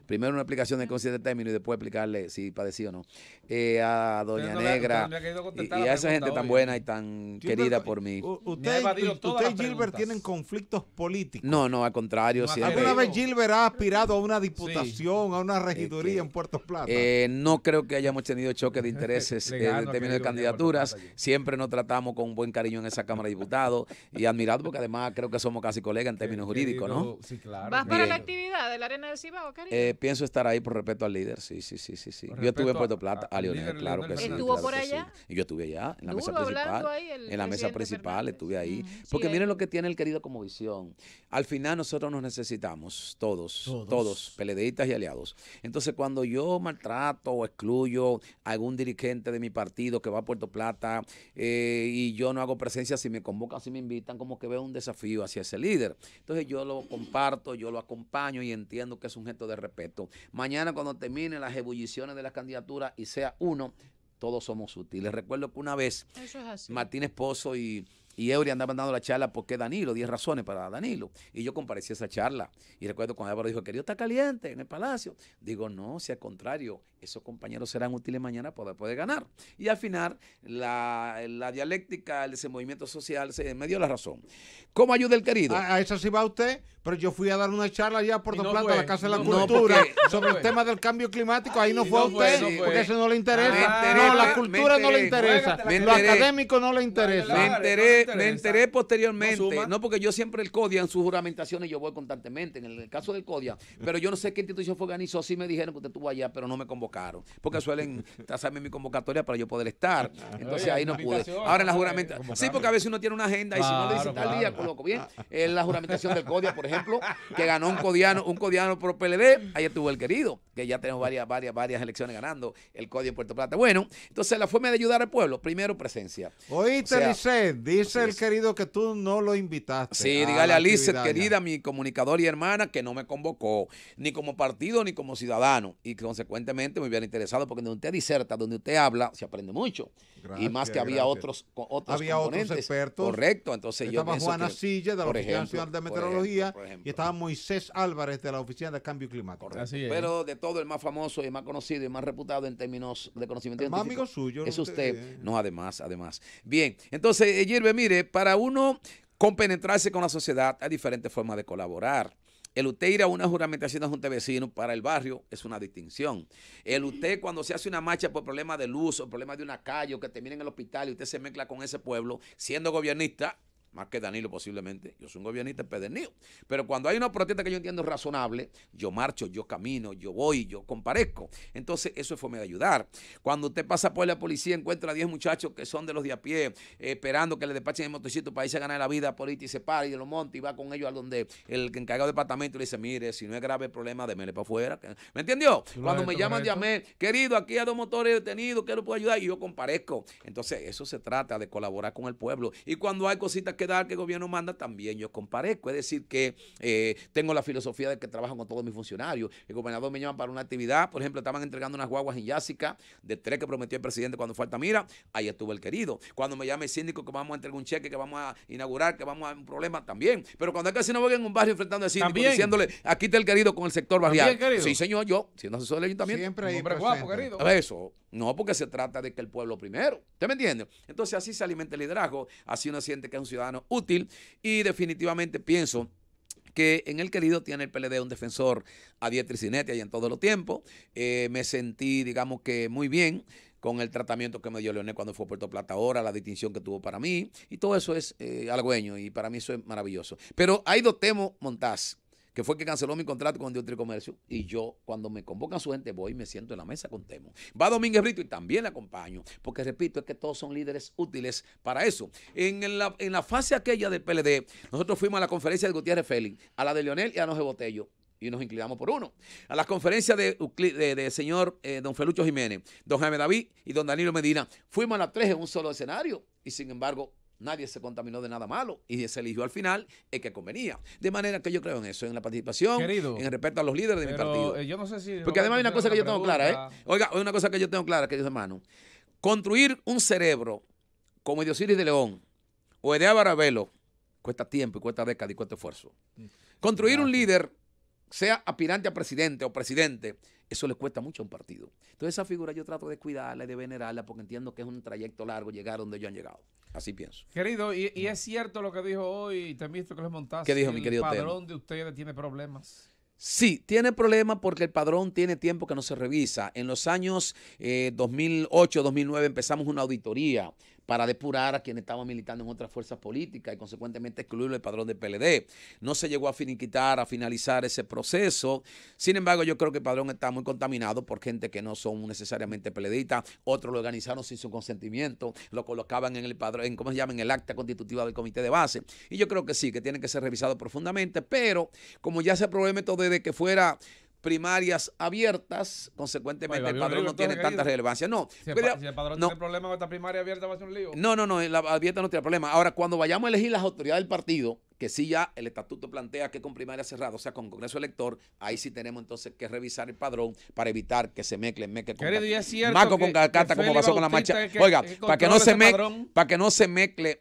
primero una explicación de consciente de término y después explicarle si padeció o no. Eh, a Doña Negra y, y, a esa gente tan buena y tan querida por mí. Usted y Gilbert tienen conflictos políticos. No, no, al contrario. ¿Alguna vez Gilbert ha aspirado a una diputación, a una regiduría en Puerto eh, no creo que hayamos tenido choque de intereses eh, en términos de candidaturas. Siempre nos tratamos con buen cariño en esa Cámara de Diputados y admirado porque además creo que somos casi colegas en términos jurídicos, ¿no? Sí, claro. ¿Vas para la actividad de la Arena de Cibao, cariño? Eh, pienso estar ahí por respeto al líder, sí, sí, sí, sí. sí. Yo estuve en Puerto Plata, a, claro que sí. ¿Estuvo por allá? Y yo estuve allá, en la mesa principal. en la mesa principal, estuve ahí. Mm, porque miren lo que tiene el querido como visión. Al final nosotros nos necesitamos, todos, todos, todos y aliados. Entonces cuando yo yo maltrato o excluyo a algún dirigente de mi partido que va a Puerto Plata eh, y yo no hago presencia, si me convocan, si me invitan, como que veo un desafío hacia ese líder. Entonces yo lo comparto, yo lo acompaño y entiendo que es un gesto de respeto. Mañana cuando terminen las ebulliciones de las candidaturas y sea uno, todos somos útiles. Recuerdo que una vez Martín Esposo y y Eury andaba dando la charla porque Danilo, diez razones para Danilo. Y yo comparecí a esa charla. Y recuerdo cuando Álvaro dijo, querido, está caliente en el palacio. Digo, no, si al contrario, esos compañeros serán útiles mañana para poder ganar. Y al final, la, dialéctica, el movimiento social, se me dio la razón. ¿Cómo ayuda el querido? A, eso sí va usted, pero yo fui a dar una charla ya por Puerto Plata, a la Casa de la Cultura, sobre el tema del cambio climático. Ahí no fue a usted, porque eso no le ah, interesa. no, la cultura no le interesa. Lo académico no le interesa me enteré posteriormente, no, porque yo siempre el CODIA en sus juramentaciones yo voy constantemente, en el caso del CODIA pero yo no sé qué institución fue organizó, sí me dijeron que usted estuvo allá, pero no me convocaron, porque suelen trazarme mi convocatoria para yo poder estar, ah, entonces ahí no pude. Ahora en la juramentación, sí, porque a veces uno tiene una agenda y si no le tal día, coloco bien, en la juramentación del CODIA por ejemplo, que ganó un CODIANO, un CODIANO por PLD, ahí estuvo el querido, que ya tenemos varias, varias, varias elecciones ganando el CODIA en Puerto Plata. Bueno, entonces la forma de ayudar al pueblo, primero presencia. Oíste, dice el querido que tú no lo invitaste. Sí, dígale a Lizeth, querida, mi comunicador y hermana, que no me convocó, ni como partido, ni como ciudadano. Y consecuentemente me hubiera interesado, porque donde usted diserta, donde usted habla, se aprende mucho. y más que había otros, otros había expertos. Correcto, entonces estaba yo Estaba Juana Silla de la Oficina Nacional de Meteorología y estaba Moisés Álvarez de la Oficina de Cambio Climático. Correcto. Pero de todo el más famoso y más conocido y más reputado en términos de conocimiento más amigo suyo. Es usted. No, además, además. Bien, entonces, Gilbert, eh, mire, para uno compenetrarse con la sociedad hay diferentes formas de colaborar. El usted ir a una juramentación de junta de para el barrio es una distinción. El usted cuando se hace una marcha por problemas de luz o problemas de una calle o que miren en el hospital y usted se mezcla con ese pueblo siendo gobernista, más que Danilo posiblemente, yo soy un gobernista empedernido. Pero cuando hay una protesta que yo entiendo razonable, yo marcho, yo camino, yo voy, yo comparezco. Entonces, eso es forma de ayudar. Cuando usted pasa por la policía, encuentra a 10 muchachos que son de los de a pie, eh, esperando que le despachen el motociclo para irse a ganar la vida política y se para y lo monta y va con ellos a donde el encargado del departamento le dice, mire, si no es grave el problema, démele para afuera. ¿Me entendió? Cuando me llaman, llamé, querido, aquí hay dos motores detenidos, ¿qué lo puedo ayudar? Y yo comparezco. Entonces, eso se trata de colaborar con el pueblo. Y cuando hay cositas que dar que el gobierno manda, también yo comparezco. Es decir, que eh, tengo la filosofía de que trabajo con todos mis funcionarios. El gobernador me llama para una actividad, por ejemplo, estaban entregando unas guaguas en Yásica, de tres que prometió el presidente cuando falta mira, ahí estuvo el querido. Cuando me llama el síndico que vamos a entregar un cheque, que vamos a inaugurar, que vamos a un problema, también. Pero cuando hay que voy en un barrio enfrentando al síndico, diciéndole, aquí está el querido con el sector barrial. Sí, señor, yo, siendo asesor del ayuntamiento. Siempre hay un guapo, querido. Eso. No, porque se trata de que el pueblo primero. ¿te me Entonces así se alimenta el liderazgo, así uno siente que es un ciudadano útil y definitivamente pienso que en el querido tiene el PLD un defensor a Dietrich y en todo los tiempos. Eh, me sentí, digamos que muy bien con el tratamiento que me dio Leonel cuando fue a Puerto Plata ahora, la distinción que tuvo para mí, y todo eso es algo eh, halagüeño y para mí eso es maravilloso. Pero hay dos temas, Montaz, que fue que canceló mi contrato con de Comercio. Y yo, cuando me convocan su gente, voy y me siento en la mesa con Temo. Va Domínguez Brito y también le acompaño, porque repito, es que todos son líderes útiles para eso. En la, fase aquella del PLD, nosotros fuimos a la conferencia de Gutiérrez Félix, a la de Lionel y a de Botello y nos inclinamos por uno. A las conferencias de, de, señor eh, don Felucho Jiménez, don Jaime David y don Danilo Medina, fuimos a las tres en un solo escenario y sin embargo nadie se contaminó de nada malo y se eligió al final el que convenía. De manera que yo creo en eso, en la participación, en el respeto a los líderes de mi partido. Eh, yo no sé si Porque además hay una cosa que yo tengo clara, ¿eh? Oiga, hay una cosa que yo tengo clara, queridos hermanos. Construir un cerebro como Diosiris de León o Edea Barabelo cuesta tiempo y cuesta década y cuesta esfuerzo. Mm. Construir un líder sea aspirante a presidente o presidente, eso le cuesta mucho a un partido. Entonces esa figura yo trato de cuidarla y de venerarla porque entiendo que es un trayecto largo llegar donde ellos han llegado. Así pienso. Querido, y, es cierto lo que dijo hoy, te he visto que les montaste. ¿Qué dijo mi querido El padrón de ustedes tiene problemas. Sí, tiene problemas porque el padrón tiene tiempo que no se revisa. En los años 2008-2009 eh, empezamos una auditoría para depurar a quienes estaban militando en otras fuerzas políticas y consecuentemente excluirlo del padrón de PLD. No se llegó a finiquitar, a finalizar ese proceso. Sin embargo, yo creo que el padrón está muy contaminado por gente que no son necesariamente PLDistas. Otros lo organizaron sin su consentimiento, lo colocaban en el padrón, en, ¿cómo se llama? En el acta constitutiva del comité de base. Y yo creo que sí, que tiene que ser revisado profundamente, pero como ya se aprobó el método de que fuera primarias abiertas, consecuentemente el padrón no tiene tanta relevancia. No, si el, pero, si el padrón no. tiene problema, esta primaria abierta va a ser un lío. No, no, no, la abierta no tiene problema. Ahora, cuando vayamos a elegir las autoridades del partido, que si ya el estatuto plantea que con primaria cerrada, o sea, con Congreso Elector, ahí sí tenemos entonces que revisar el padrón para evitar que se mezcle mecle, con Maco con Cacata, como pasó con la marcha. Oiga, para, que no se mezcle, para que no se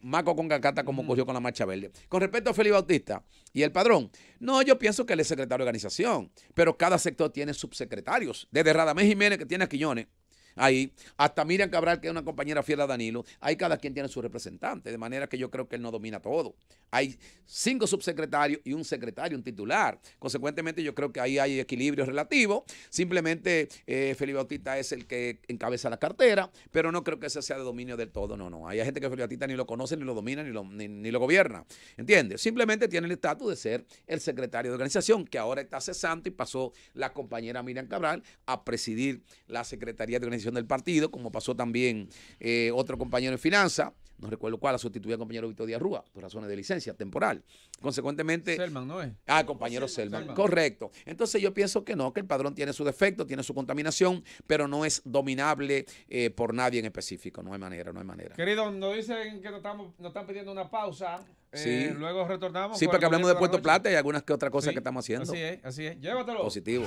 Maco con calcata como mm. cogió con la marcha verde. Con respecto a Felipe Bautista y el padrón, no, yo pienso que él es secretario de organización, pero cada sector tiene subsecretarios. Desde Radamés Jiménez, que tiene a Quiñones, ahí. Hasta Miriam Cabral, que es una compañera fiel a Danilo, ahí cada quien tiene su representante, de manera que yo creo que él no domina todo. Hay cinco subsecretarios y un secretario, un titular. Consecuentemente, yo creo que ahí hay equilibrio relativo. Simplemente eh, Felipe Bautista es el que encabeza la cartera, pero no creo que ese sea de dominio del todo. No, no. Hay gente que Felipe Bautista ni lo conoce, ni lo domina, ni lo, gobierna. ¿Entiendes? Simplemente tiene el estatus de ser el secretario de organización, que ahora está cesante y pasó la compañera Miriam Cabral a presidir la Secretaría de Organización del partido, como pasó también eh, otro compañero de finanza, no recuerdo cuál, la sustituía al compañero Víctor Díaz Rúa, por razones de licencia temporal. Consecuentemente... Selman, ¿no es? Ah, compañero Selman. correcto. Entonces yo pienso que no, que el padrón tiene su defecto, tiene su contaminación, pero no es dominable eh, por nadie en específico, no hay manera, no hay manera. Querido, nos dicen que nos, estamos, nos están pidiendo una pausa sí. Eh, luego retornamos. Sí, porque hablamos de Puerto Plata y algunas que otras cosas que estamos haciendo. Así es, así es. Llévatelo. Positivo.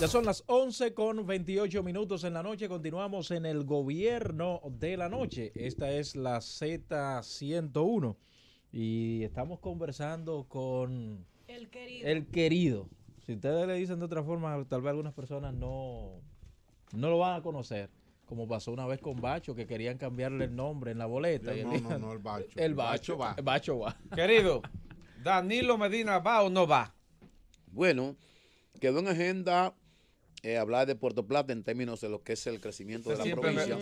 Ya son las 11 con 28 minutos en la noche. Continuamos en el gobierno de la noche. Esta es la Z101. Y estamos conversando con. El querido. El querido. Si ustedes le dicen de otra forma, tal vez algunas personas no, no lo van a conocer como pasó una vez con Bacho, que querían cambiarle el nombre en la boleta. No, no, no, el Bacho. El Bacho, el Bacho va. El Bacho va. Querido, ¿Danilo Medina va o no va? Bueno, quedó en agenda eh, hablar de Puerto Plata en términos de lo que es el crecimiento de la provincia.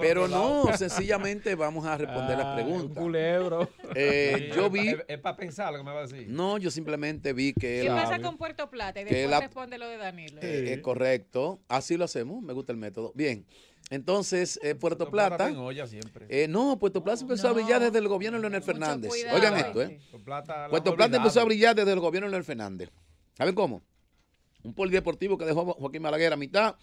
Pero no, sencillamente vamos a responder las ah, preguntas. Eh, yo vi. Es, para pensar lo que me va a decir. No, yo simplemente vi que. ¿Qué pasa con Puerto Plata? Y después responde lo de Danilo. Eh, eh, correcto. Así lo hacemos. Me gusta el método. Bien. Entonces, Puerto, Plata. no, Puerto Plata empezó a brillar desde el gobierno de Leonel Fernández. Oigan esto, ¿eh? Puerto Plata, empezó a brillar desde el gobierno de Leonel Fernández. ¿Saben cómo? Un polideportivo que dejó Joaquín Balaguer a mitad,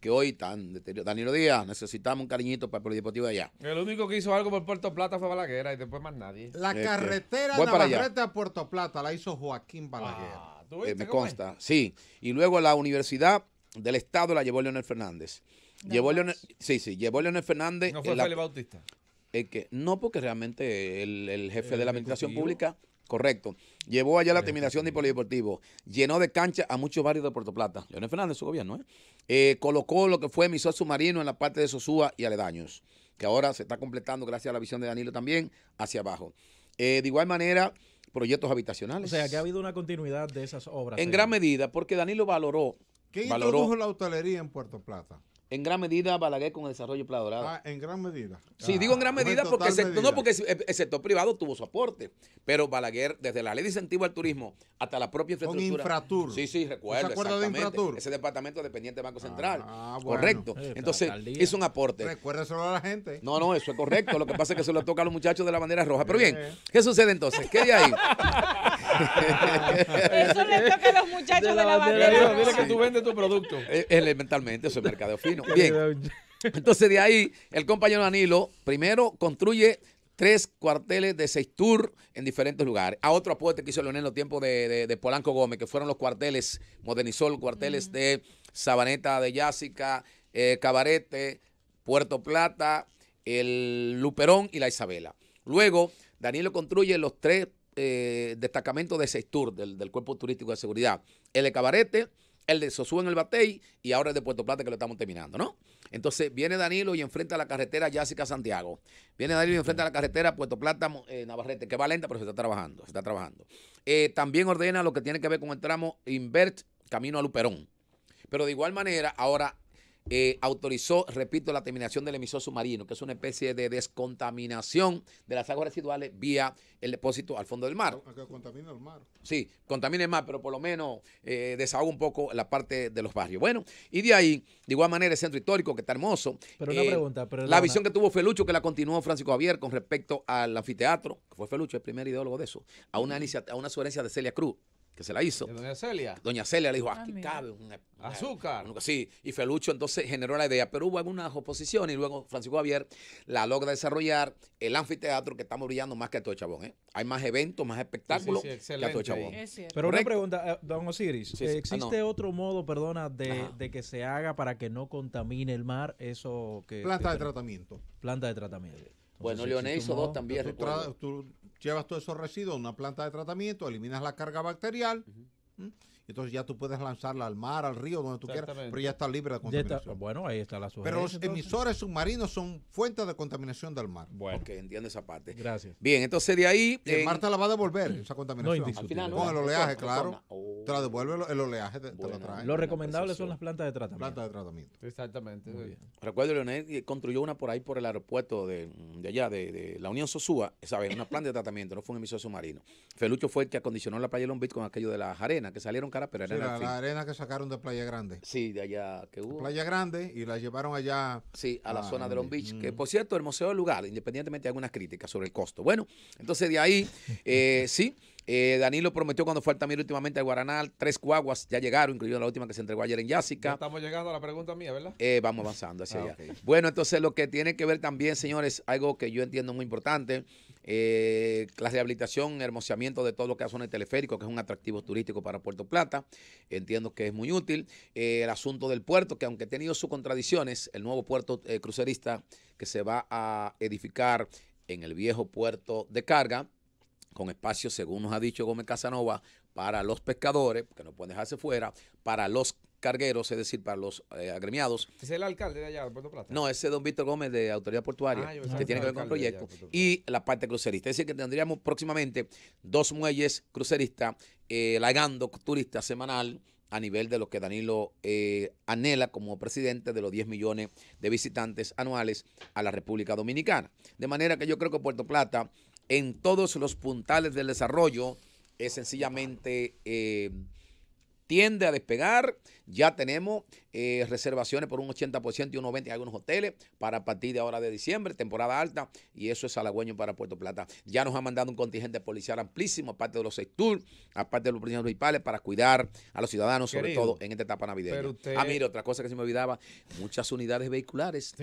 que hoy tan Danilo Díaz, necesitamos un cariñito para el polideportivo de allá. El único que hizo algo por Puerto Plata fue Balaguer y después más nadie. La carretera Navarrete a Puerto Plata la hizo Joaquín Balaguer. Ah, eh, me consta, sí. Y luego la universidad del estado la llevó Leonel Fernández. llevó Leonel, sí, sí, llevó Leonel Fernández. No fue Felipe Bautista. Eh, que, no, porque realmente el, jefe de la administración pública Correcto. Llevó allá la terminación de polideportivo. Llenó de cancha a muchos barrios de Puerto Plata. Leonel Fernández, su gobierno, ¿eh? eh colocó lo que fue emisor submarino en la parte de Sosúa y aledaños, que ahora se está completando gracias a la visión de Danilo también hacia abajo. Eh, de igual manera, proyectos habitacionales. O sea, que ha habido una continuidad de esas obras. En gran medida, porque Danilo valoró. ¿Qué introdujo la hotelería en Puerto Plata? en gran medida Balaguer con el desarrollo de Ah, en gran medida. Sí, digo en gran ah, medida porque, el sector, privado tuvo su aporte, pero Balaguer, desde la ley de incentivo al turismo hasta la propia infraestructura. Con Infratur. Sí, sí, recuerdo. ¿Se de Infratur? Ese departamento dependiente del Banco ah, Central. Ah, bueno. Correcto. Entonces, hizo un aporte. eso a la gente. No, no, eso es correcto. Lo que pasa es que se lo toca a los muchachos de la bandera roja. Pero bien, ¿qué sucede entonces? ¿Qué hay ahí? eso le toca a los muchachos de la, bandera, roja. Mira que tú vendes tu producto. Eh, elementalmente, eso es mercadeo fino bien. Entonces de ahí el compañero Danilo primero construye tres cuarteles de seis en diferentes lugares. A otro aporte que hizo Leonel en los tiempos de, Polanco Gómez, que fueron los cuarteles, modernizó los cuarteles de Sabaneta de Yásica, eh, Cabarete, Puerto Plata, el Luperón y la Isabela. Luego, Danilo construye los tres eh, destacamentos de seis del, del, Cuerpo Turístico de Seguridad. El de Cabarete, el de Sosúa en el Batey y ahora el de Puerto Plata que lo estamos terminando, ¿no? Entonces viene Danilo y enfrenta a la carretera Jessica Santiago. Viene Danilo y enfrenta a la carretera Puerto Plata eh, Navarrete, que va lenta, pero se está trabajando, se está trabajando. Eh, también ordena lo que tiene que ver con el tramo Invert Camino a Luperón. Pero de igual manera, ahora eh, autorizó, repito, la terminación del emisor submarino, que es una especie de descontaminación de las aguas residuales vía el depósito al fondo del mar. Acá ah, contamina el mar. Sí, contamina el mar, pero por lo menos eh, desahoga un poco la parte de los barrios. Bueno, y de ahí, de igual manera, el centro histórico, que está hermoso. Pero eh, la visión que tuvo Felucho, que la continuó Francisco Javier con respecto al anfiteatro, que fue Felucho el primer ideólogo de eso, a una, a una sugerencia de Celia Cruz que se la hizo. doña Celia. Doña Celia le dijo, ah, aquí cabe un azúcar. sí, y Felucho entonces generó la idea, pero hubo algunas oposiciones y luego Francisco Javier la logra desarrollar el anfiteatro que estamos brillando más que a todo Chabón. ¿eh? Hay más eventos, más espectáculos que a todo Chabón. Pero una pregunta, eh, don Osiris, ah, ¿existe otro modo, perdona, de, que se haga para que no contamine el mar eso Planta de tratamiento. Planta de tratamiento. Bueno, Leonel hizo dos también. Tú, llevas todos esos residuos a una planta de tratamiento, eliminas la carga bacterial entonces ya tú puedes lanzarla al mar, al río, donde tú quieras, pero ya está libre de contaminación. bueno, ahí está la Pero los emisores submarinos son fuentes de contaminación del mar. Bueno. Ok, entiendo esa parte. Gracias. Bien, entonces de ahí... Marta el mar te la va a devolver, esa contaminación. al final, no, Con el oleaje, claro. Te la devuelve el oleaje, te, la trae. Lo recomendable son las plantas de tratamiento. Plantas de tratamiento. Exactamente. Recuerdo, Leonel construyó una por ahí por el aeropuerto de, allá, de, la Unión Sosúa, vez Una planta de tratamiento, no fue un emisor submarino. Felucho fue el que acondicionó la playa Long Beach con aquello de las arenas, que salieron la, arena que sacaron de Playa Grande. Sí, de allá que hubo. Playa Grande y la llevaron allá. Sí, a la ah, zona de Long Beach. Que mm. por cierto, el museo del lugar, independientemente de algunas críticas sobre el costo. Bueno, entonces de ahí, eh, sí. Eh, Danilo prometió cuando fue también últimamente al Guaranal, tres cuaguas ya llegaron, incluyendo la última que se entregó ayer en Yásica. Estamos llegando a la pregunta mía, ¿verdad? Eh, vamos avanzando hacia ah, allá. Bueno, entonces lo que tiene que ver también, señores, algo que yo entiendo muy importante, eh, clase de habilitación, hermoseamiento de todo lo que hace zona teleférico, que es un atractivo turístico para Puerto Plata. Entiendo que es muy útil. Eh, el asunto del puerto, que aunque ha tenido sus contradicciones, el nuevo puerto eh, crucerista que se va a edificar en el viejo puerto de carga, con espacio, según nos ha dicho Gómez Casanova, para los pescadores, que no pueden dejarse fuera, para los cargueros, es decir, para los eh, agremiados. ¿Es el alcalde de allá, de Puerto Plata? No, ese es don Víctor Gómez de Autoridad Portuaria, ah, que tiene que ver con el proyecto, y la parte crucerista. Es decir, que tendríamos próximamente dos muelles cruceristas eh, lagando turistas semanal a nivel de lo que Danilo eh, anhela como presidente de los 10 millones de visitantes anuales a la República Dominicana. De manera que yo creo que Puerto Plata, en todos los puntales del desarrollo, es sencillamente eh, tiende a despegar, ya tenemos eh, reservaciones por un 80% y un 90% en algunos hoteles para a partir de ahora de diciembre, temporada alta, y eso es halagüeño para Puerto Plata. Ya nos ha mandado un contingente policial amplísimo, aparte de los sectores, aparte de los principales, para cuidar a los ciudadanos, sobre todo en esta etapa navideña. Ah, mire, otra cosa que se me olvidaba, muchas unidades vehiculares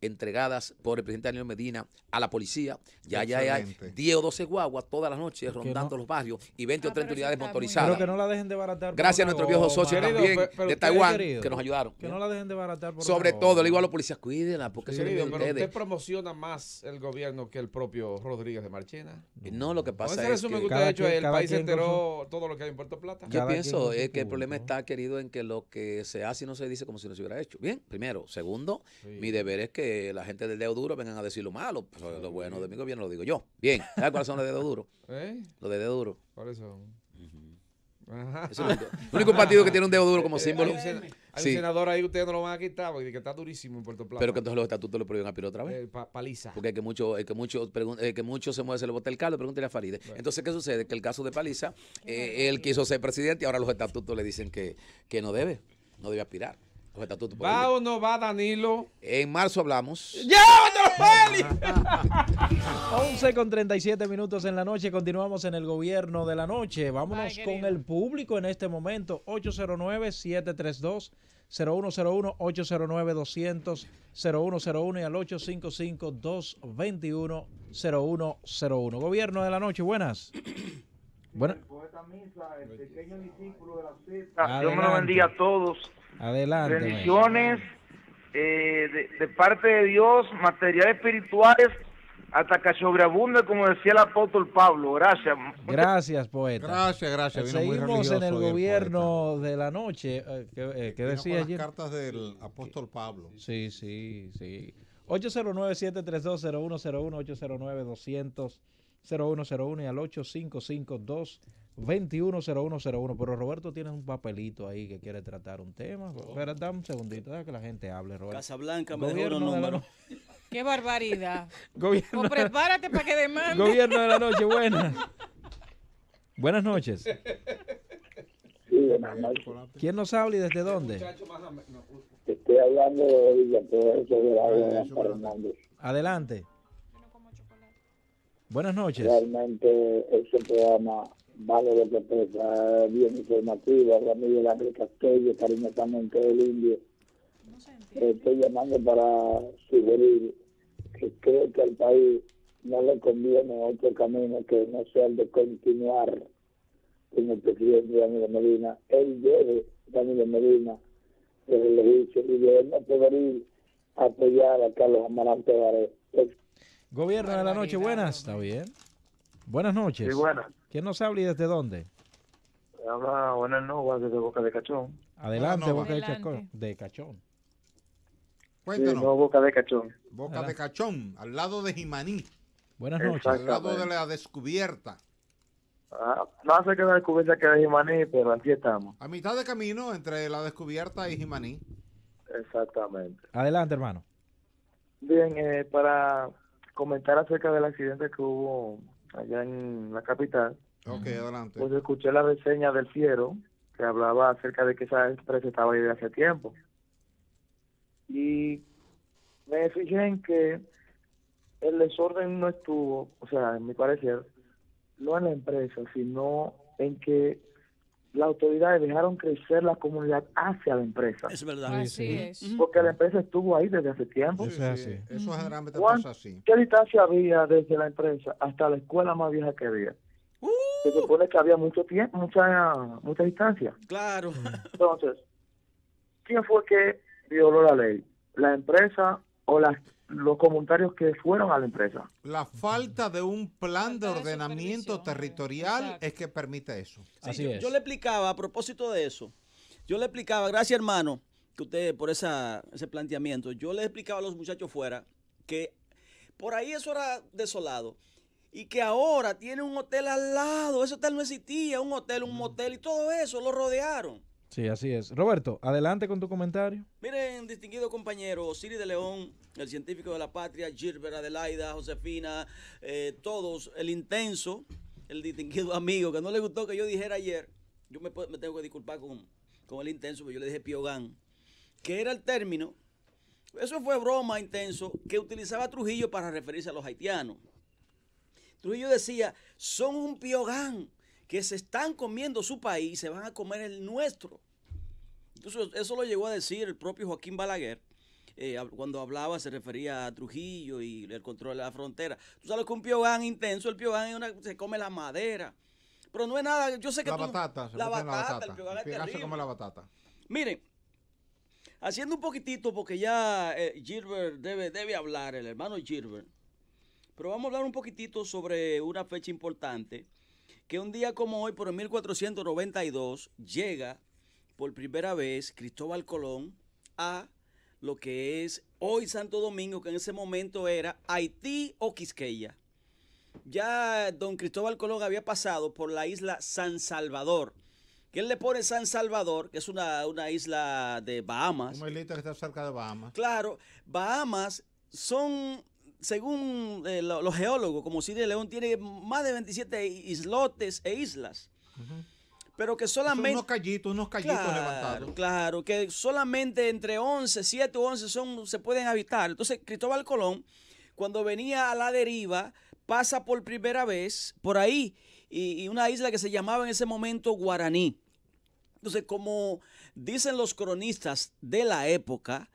entregadas por el presidente Daniel Medina a la policía. Ya, ya, hay 10 o 12 guaguas todas las noches rondando los barrios y 20 o 30 ah, unidades motorizadas. que no la dejen de baratar. Gracias a nuestros viejos socios también de Taiwán que nos ayudaron. Que no la dejen de baratar. Por Sobre todo, le digo a los policías, cuídenla, porque sí, eso ustedes. usted promociona más el gobierno que el propio Rodríguez de Marchena. No, lo que pasa es, que... usted ha hecho, el país enteró todo lo que hay en Puerto Plata. Yo pienso es que el problema está, querido, en que lo que se hace y no se dice como si no se hubiera hecho. Bien, primero. Segundo, mi deber es que la gente del dedo duro vengan a decir lo malo. Pues, lo bueno de mi gobierno lo digo yo. Bien, ¿sabes cuáles son los dedos duros? ¿Eh? Los de dedo duro. ¿Cuáles son? el único, partido que tiene un dedo duro como eh, símbolo. Hay un, senador ahí, ustedes no lo van a quitar porque está durísimo en Puerto Plata. Pero que entonces los estatutos lo prohíben a otra vez. Eh, paliza. Porque es que mucho, que mucho, se mueve, se le bota el caldo, pregúntale a Faride. Entonces, ¿qué sucede? Que el caso de Paliza, eh, él quiso ser presidente y ahora los estatutos le dicen que, que no debe, no debe aspirar. ¿Va o no va Danilo? En marzo hablamos. ¡Llévatelo, Feli! 11 con 37 minutos en la noche. Continuamos en el gobierno de la noche. Vámonos con el público en este momento. 809-732. 0101-809-200-0101 y al 855-221-0101. Gobierno de la noche, buenas. Buenas. Dios me lo bendiga a todos Adelante. Bendiciones eh, de, parte de Dios, materiales espirituales, hasta que sobreabunde, como decía el apóstol Pablo. Gracias. Gracias, poeta. Gracias, gracias. Seguimos en el gobierno de la noche. Eh, ¿Qué, eh, decía ayer? Las cartas del apóstol Pablo. Sí, sí, sí. 809-732-0101, 809-200-0101 y al 855 2 210101. Pero Roberto tiene un papelito ahí que quiere tratar un tema. Oh. Espera, dame un segundito, deja que la gente hable, Roberto. Casablanca, un número. Qué barbaridad. Gobierno. Pues prepárate para que demande. Gobierno de la noche, buenas. buenas noches. ¿Quién nos habla y desde este dónde? Estoy hablando de Adelante. Buenas noches. Realmente ese programa vale de pesa, ah, bien informativa, la Ángel Castillo, cariñosamente del Indio. Eh, estoy llamando para sugerir que creo que al país no le conviene otro camino que no sea el de continuar con el presidente Daniel Medina. Él debe, Daniel Medina, desde el juicio, y no poder ir a apoyar a Carlos Amarante Vare. Gobierno de la noche, buenas. Está bien. Buenas noches. Sí, buenas. ¿Quién nos habla y desde dónde? Habla buenas noches desde Boca de Cachón. Adelante, Boca de Cachón. Cuéntanos. Boca de Cachón. Boca de Cachón, al lado de Jimaní. Buenas noches. Al lado de la descubierta. Ah, no más cerca de la descubierta que de Jimaní, pero aquí estamos. A mitad de camino entre la descubierta y Jimaní. Exactamente. Adelante, hermano. Bien, eh, para comentar acerca del accidente que hubo allá en la capital. Ok, adelante. Pues escuché la reseña del Fiero, que hablaba acerca de que esa empresa estaba ahí de hace tiempo. Y me fijé en que el desorden no estuvo, o sea, en mi parecer, no en la empresa, sino en que las autoridades dejaron crecer la comunidad hacia la empresa. Es verdad. Así es. Porque la empresa estuvo ahí desde hace tiempo. Sí, sí, sí. Eso es realmente así. ¿Qué distancia había desde la empresa hasta la escuela más vieja que había? Uh. Se supone que había mucho tiempo, mucha, mucha distancia. Claro. Entonces, ¿quién fue que violó la ley? ¿La empresa o las los comentarios que fueron a la empresa. La falta de un plan de ordenamiento territorial es que permite eso. Así es. yo le explicaba, a propósito de eso, yo le explicaba, gracias hermano, que ustedes por esa, ese planteamiento, yo le explicaba a los muchachos fuera que por ahí eso era desolado y que ahora tiene un hotel al lado, ese hotel no existía, un hotel, un mm. motel y todo eso lo rodearon. Sí, así es. Roberto, adelante con tu comentario. Miren, distinguido compañero, Siri de León, el científico de la patria, Gilbert, Adelaida, Josefina, eh, todos, el intenso, el distinguido amigo, que no le gustó que yo dijera ayer, yo me, tengo que disculpar con, con el intenso, pero yo le dije Piogán, que era el término, eso fue broma intenso, que utilizaba Trujillo para referirse a los haitianos. Trujillo decía, son un Piogán que se están comiendo su país, se van a comer el nuestro. Entonces, eso lo llegó a decir el propio Joaquín Balaguer. Eh, cuando hablaba se refería a Trujillo y el control de la frontera. Tú sabes que un piogán intenso, el piogán se come la madera. Pero no es nada, yo sé que la batata, la, batata, come la batata. Miren, haciendo un poquitito porque ya eh, Gilbert debe, debe hablar, el hermano Gilbert. Pero vamos a hablar un poquitito sobre una fecha importante que un día como hoy, por el 1492, llega por primera vez Cristóbal Colón a lo que es hoy Santo Domingo, que en ese momento era Haití o Quisqueya. Ya don Cristóbal Colón había pasado por la isla San Salvador, que él le pone San Salvador, que es una, isla de Bahamas. Una isla que está cerca de Bahamas. Claro, Bahamas son según eh, los geólogos, como Cid León, tiene más de 27 islotes e islas. Pero que solamente... unos callitos, unos callitos levantados. Claro, que solamente entre 11, 7 o 11 son, se pueden habitar. Entonces, Cristóbal Colón, cuando venía a la deriva, pasa por primera vez por ahí y una isla que se llamaba en ese momento Guaraní. Entonces, como dicen los cronistas de la época,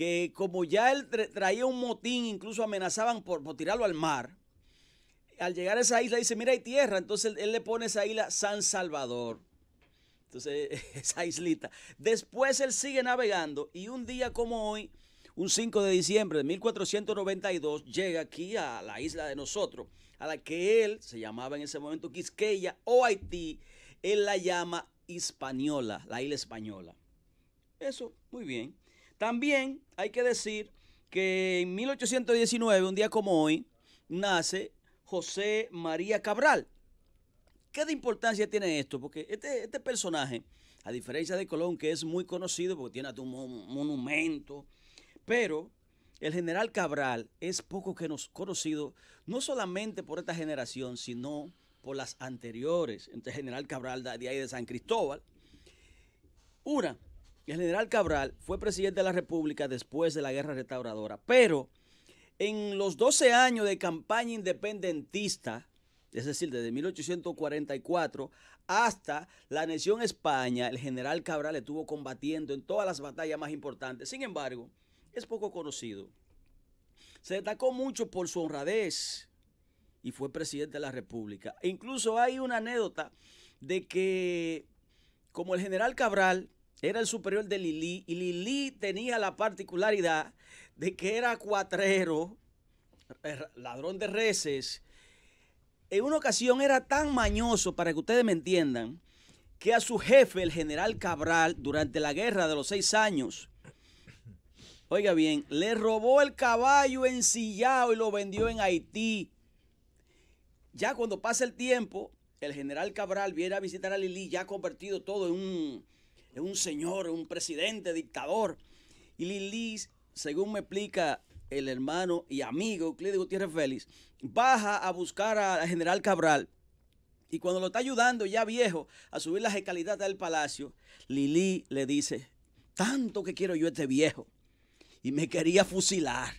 que como ya él traía un motín, incluso amenazaban por, tirarlo al mar, al llegar a esa isla dice, mira, hay tierra, entonces él, le pone esa isla San Salvador. Entonces, esa islita. Después él sigue navegando y un día como hoy, un 5 de diciembre de 1492, llega aquí a la isla de nosotros, a la que él se llamaba en ese momento Quisqueya o Haití. Él la llama Hispaniola, la isla española. Eso, muy bien. También hay que decir que en 1819, un día como hoy, nace José María Cabral. ¿Qué de importancia tiene esto? Porque este, este personaje, a diferencia de Colón, que es muy conocido porque tiene un monumento, pero el general Cabral es poco que nos conocido, no solamente por esta generación, sino por las anteriores. entre general Cabral de ahí de San Cristóbal. Una, el general Cabral fue presidente de la República después de la Guerra Restauradora, pero en los 12 años de campaña independentista, es decir, desde 1844 hasta la anexión España, el general Cabral estuvo combatiendo en todas las batallas más importantes. Sin embargo, es poco conocido. Se destacó mucho por su honradez y fue presidente de la República. E incluso hay una anécdota de que como el general Cabral era el superior de Lili y Lili tenía la particularidad de que era cuatrero, eh, ladrón de reses. En una ocasión era tan mañoso, para que ustedes me entiendan, que a su jefe, el general Cabral, durante la guerra de los seis años, oiga bien, le robó el caballo ensillado y lo vendió en Haití. Ya cuando pasa el tiempo, el general Cabral viene a visitar a Lili, ya convertido todo en un es un señor, un presidente, dictador. Y Lili, según me explica el hermano y amigo euclide Gutiérrez Félix, baja a buscar al general Cabral. Y cuando lo está ayudando ya viejo a subir las escalitas del palacio, Lili le dice, tanto que quiero yo este viejo. Y me quería fusilar.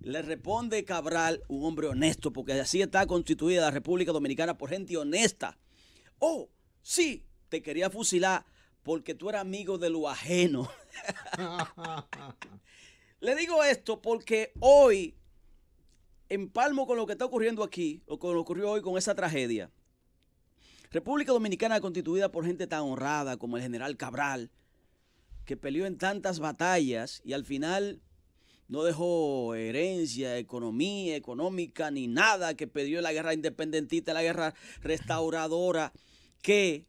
Le responde Cabral, un hombre honesto, porque así está constituida la República Dominicana por gente honesta. Oh, sí, te quería fusilar, porque tú eras amigo de lo ajeno. Le digo esto porque hoy empalmo con lo que está ocurriendo aquí, o con lo que ocurrió hoy con esa tragedia. República Dominicana constituida por gente tan honrada como el general Cabral, que peleó en tantas batallas y al final no dejó herencia, economía, económica, ni nada, que pidió la guerra independentista, la guerra restauradora, que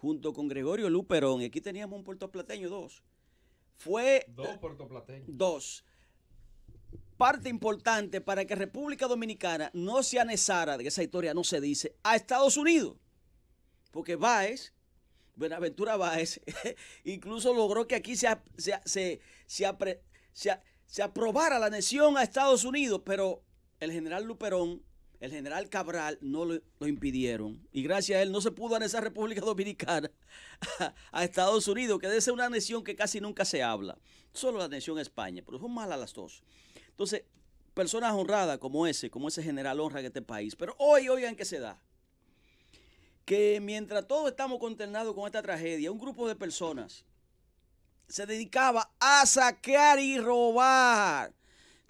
junto con Gregorio Luperón, y aquí teníamos un puertoplateño, dos. Fue... Dos Dos. Parte importante para que República Dominicana no se anexara, de esa historia no se dice, a Estados Unidos. Porque Báez, Buenaventura Báez, incluso logró que aquí se, se, se aprobara la anexión a Estados Unidos, pero el general Luperón el general Cabral no lo, impidieron. Y gracias a él no se pudo anexar República Dominicana a, Estados Unidos, que ser una nación que casi nunca se habla. Solo la nación a España, pero son malas las dos. Entonces, personas honradas como ese, como ese general honra de este país. Pero hoy, oigan qué se da. Que mientras todos estamos conternados con esta tragedia, un grupo de personas se dedicaba a saquear y robar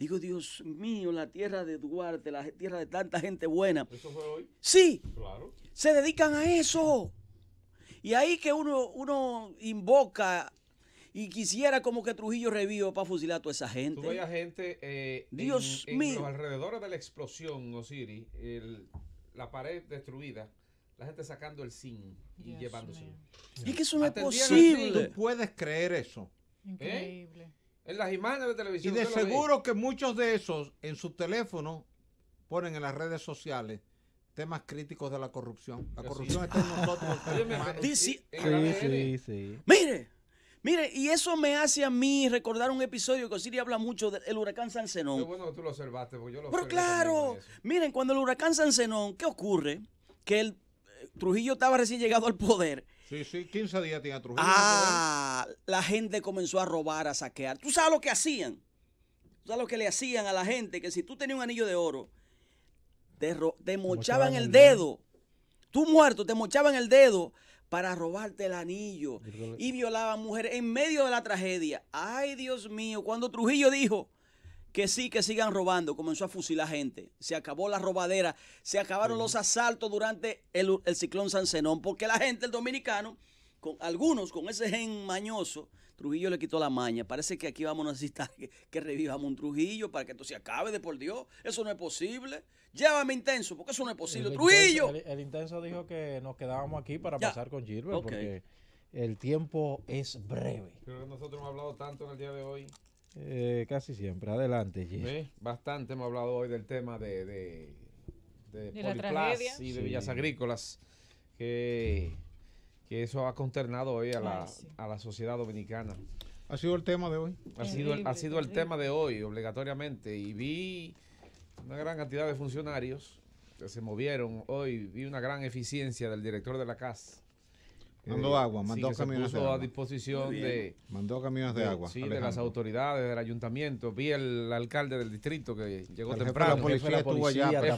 Digo, Dios mío, la tierra de Duarte, la tierra de tanta gente buena. ¿Eso fue hoy? Sí. Claro. Se dedican a eso. Y ahí que uno, uno invoca y quisiera como que Trujillo reviva para fusilar a toda esa gente. Tú gente eh, Dios mío. Alrededor de la explosión, Osiris, la pared destruida, la gente sacando el zinc y llevándose. Y que eso no es posible. Tú puedes creer eso. Increíble. En las imágenes de televisión. Y de seguro que muchos de esos en su teléfono ponen en las redes sociales temas críticos de la corrupción. La corrupción está en nosotros. sí, sí, sí. Mire, mire, y eso me hace a mí recordar un episodio que Osiris habla mucho del huracán San Zenón. bueno que tú lo observaste, porque yo lo Pero claro, miren, cuando el huracán San Zenón, ¿qué ocurre? Que el eh, Trujillo estaba recién llegado al poder Sí, sí, 15 días tenía Trujillo. Ah, la gente comenzó a robar, a saquear. ¿Tú sabes lo que hacían? ¿Tú sabes lo que le hacían a la gente? Que si tú tenías un anillo de oro, te mochaban el dedo. Tú muerto, te mochaban el dedo para robarte el anillo. Y violaban mujeres en medio de la tragedia. Ay, Dios mío, cuando Trujillo dijo que sí, que sigan robando, comenzó a fusilar gente. Se acabó la robadera, se acabaron los asaltos durante el, ciclón San Zenón, porque la gente, el dominicano, con algunos con ese gen mañoso, Trujillo le quitó la maña. Parece que aquí vamos a necesitar que, que revivamos un Trujillo para que esto se acabe de por Dios. Eso no es posible. Llévame intenso, porque eso no es posible. ¡Trujillo! el, intenso dijo que nos quedábamos aquí para pasar con Gilbert, porque el tiempo es breve. Pero nosotros hemos hablado tanto en el día de hoy. Eh, casi siempre. Adelante, bastante hemos hablado hoy del tema de, de, de, y de Villas Agrícolas, que, eso ha conternado hoy a la, sociedad dominicana. Ha sido el tema de hoy. Ha sido, ha sido el tema de hoy, obligatoriamente. Y vi una gran cantidad de funcionarios que se movieron hoy. Vi una gran eficiencia del director de la CASA. Mandó eh, agua, mandó sí, camiones a disposición de. Mandó camiones de, agua. Sí, de las autoridades, del ayuntamiento. Vi el alcalde del distrito que llegó el temprano. de la policía,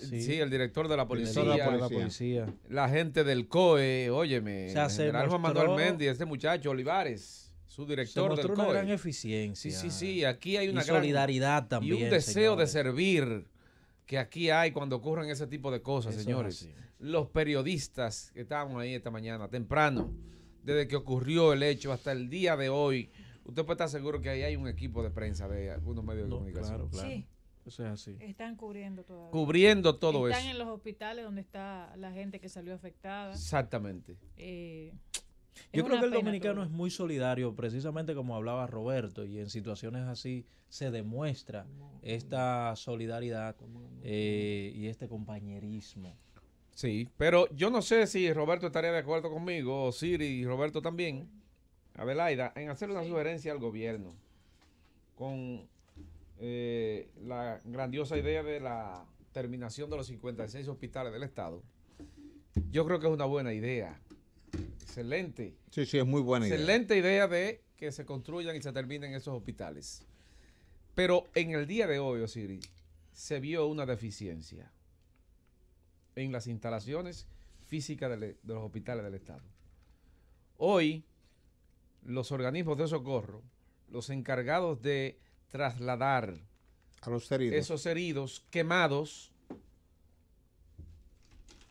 sí. el director de la policía. la gente del COE, óyeme. O sea, Manuel Mendy, este muchacho, Olivares. Su director del COE. gran eficiencia. Sí, sí, sí. Aquí hay una solidaridad también. Y un deseo de servir que aquí hay cuando ocurren ese tipo de cosas, señores los periodistas que estaban ahí esta mañana, temprano, desde que ocurrió el hecho hasta el día de hoy, usted puede estar seguro que ahí hay un equipo de prensa de algunos medios de comunicación. Sí. Eso es así. Están cubriendo Cubriendo todo eso. Están en los hospitales donde está la gente que salió afectada. Exactamente. Eh, Yo creo que el dominicano es muy solidario, precisamente como hablaba Roberto, y en situaciones así se demuestra esta solidaridad eh, y este compañerismo. Sí, pero yo no sé si Roberto estaría de acuerdo conmigo, o Siri y Roberto también, Adelaida, en hacer una sugerencia al gobierno con eh, la grandiosa idea de la terminación de los 56 hospitales del Estado. Yo creo que es una buena idea. Excelente. Sí, sí, es muy buena idea. Excelente idea de que se construyan y se terminen esos hospitales. Pero en el día de hoy, Siri, se vio una deficiencia en las instalaciones físicas de, los hospitales del Estado. Hoy, los organismos de socorro, los encargados de trasladar a los heridos. esos heridos quemados,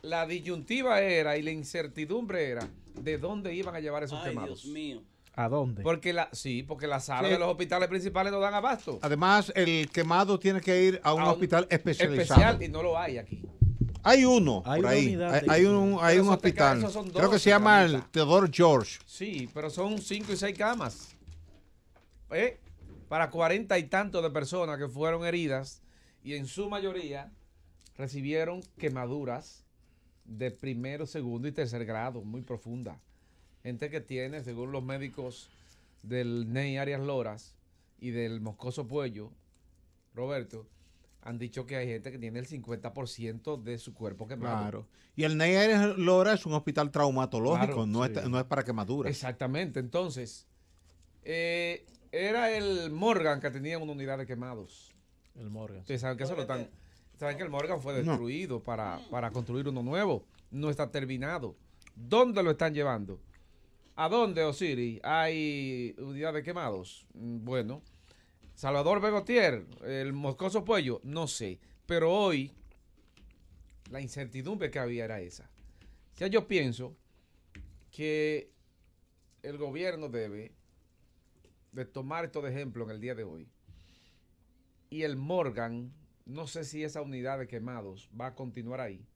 la disyuntiva era y la incertidumbre era de dónde iban a llevar esos Ay, quemados. Dios mío. ¿A dónde? Porque la, sí, porque las salas de los hospitales principales no dan abasto. Además, el quemado tiene que ir a un, a un hospital especializado. Especial y no lo hay aquí. Hay uno hay por Hay, un, hospital. Creo que se llama el Theodore George. Sí, pero son cinco y seis camas. Eh, para cuarenta y tantos de personas que fueron heridas y en su mayoría recibieron quemaduras de primero, segundo y tercer grado, muy profundas. Gente que tiene, según los médicos del Ney Arias Loras y del Moscoso Puello, Roberto, han dicho que hay gente que tiene el 50% de su cuerpo quemado. Claro. Y el Air Lora es un hospital traumatológico, no, es, para quemaduras. Exactamente. Entonces, eh, era el Morgan que tenía una unidad de quemados. El Morgan. saben que Saben que el Morgan fue destruido para, para construir uno nuevo. No está terminado. ¿Dónde lo están llevando? ¿A dónde, Osiris? ¿Hay unidad de quemados? Mm, bueno, Salvador Begotier, el moscoso pollo, no sé. Pero hoy la incertidumbre que había era esa. O sea, yo pienso que el gobierno debe de tomar esto de ejemplo en el día de hoy. Y el Morgan, no sé si esa unidad de quemados va a continuar ahí,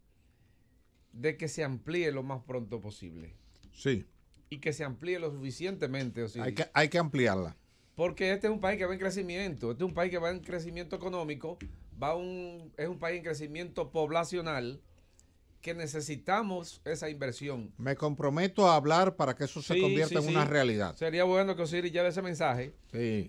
de que se amplíe lo más pronto posible. Sí. Y que se amplíe lo suficientemente. O hay que ampliarla. Porque este es un país que va en crecimiento, este es un país que va en crecimiento económico, va un, es un país en crecimiento poblacional que necesitamos esa inversión. Me comprometo a hablar para que eso se convierta en una realidad. Sería bueno que Osiris lleve ese mensaje,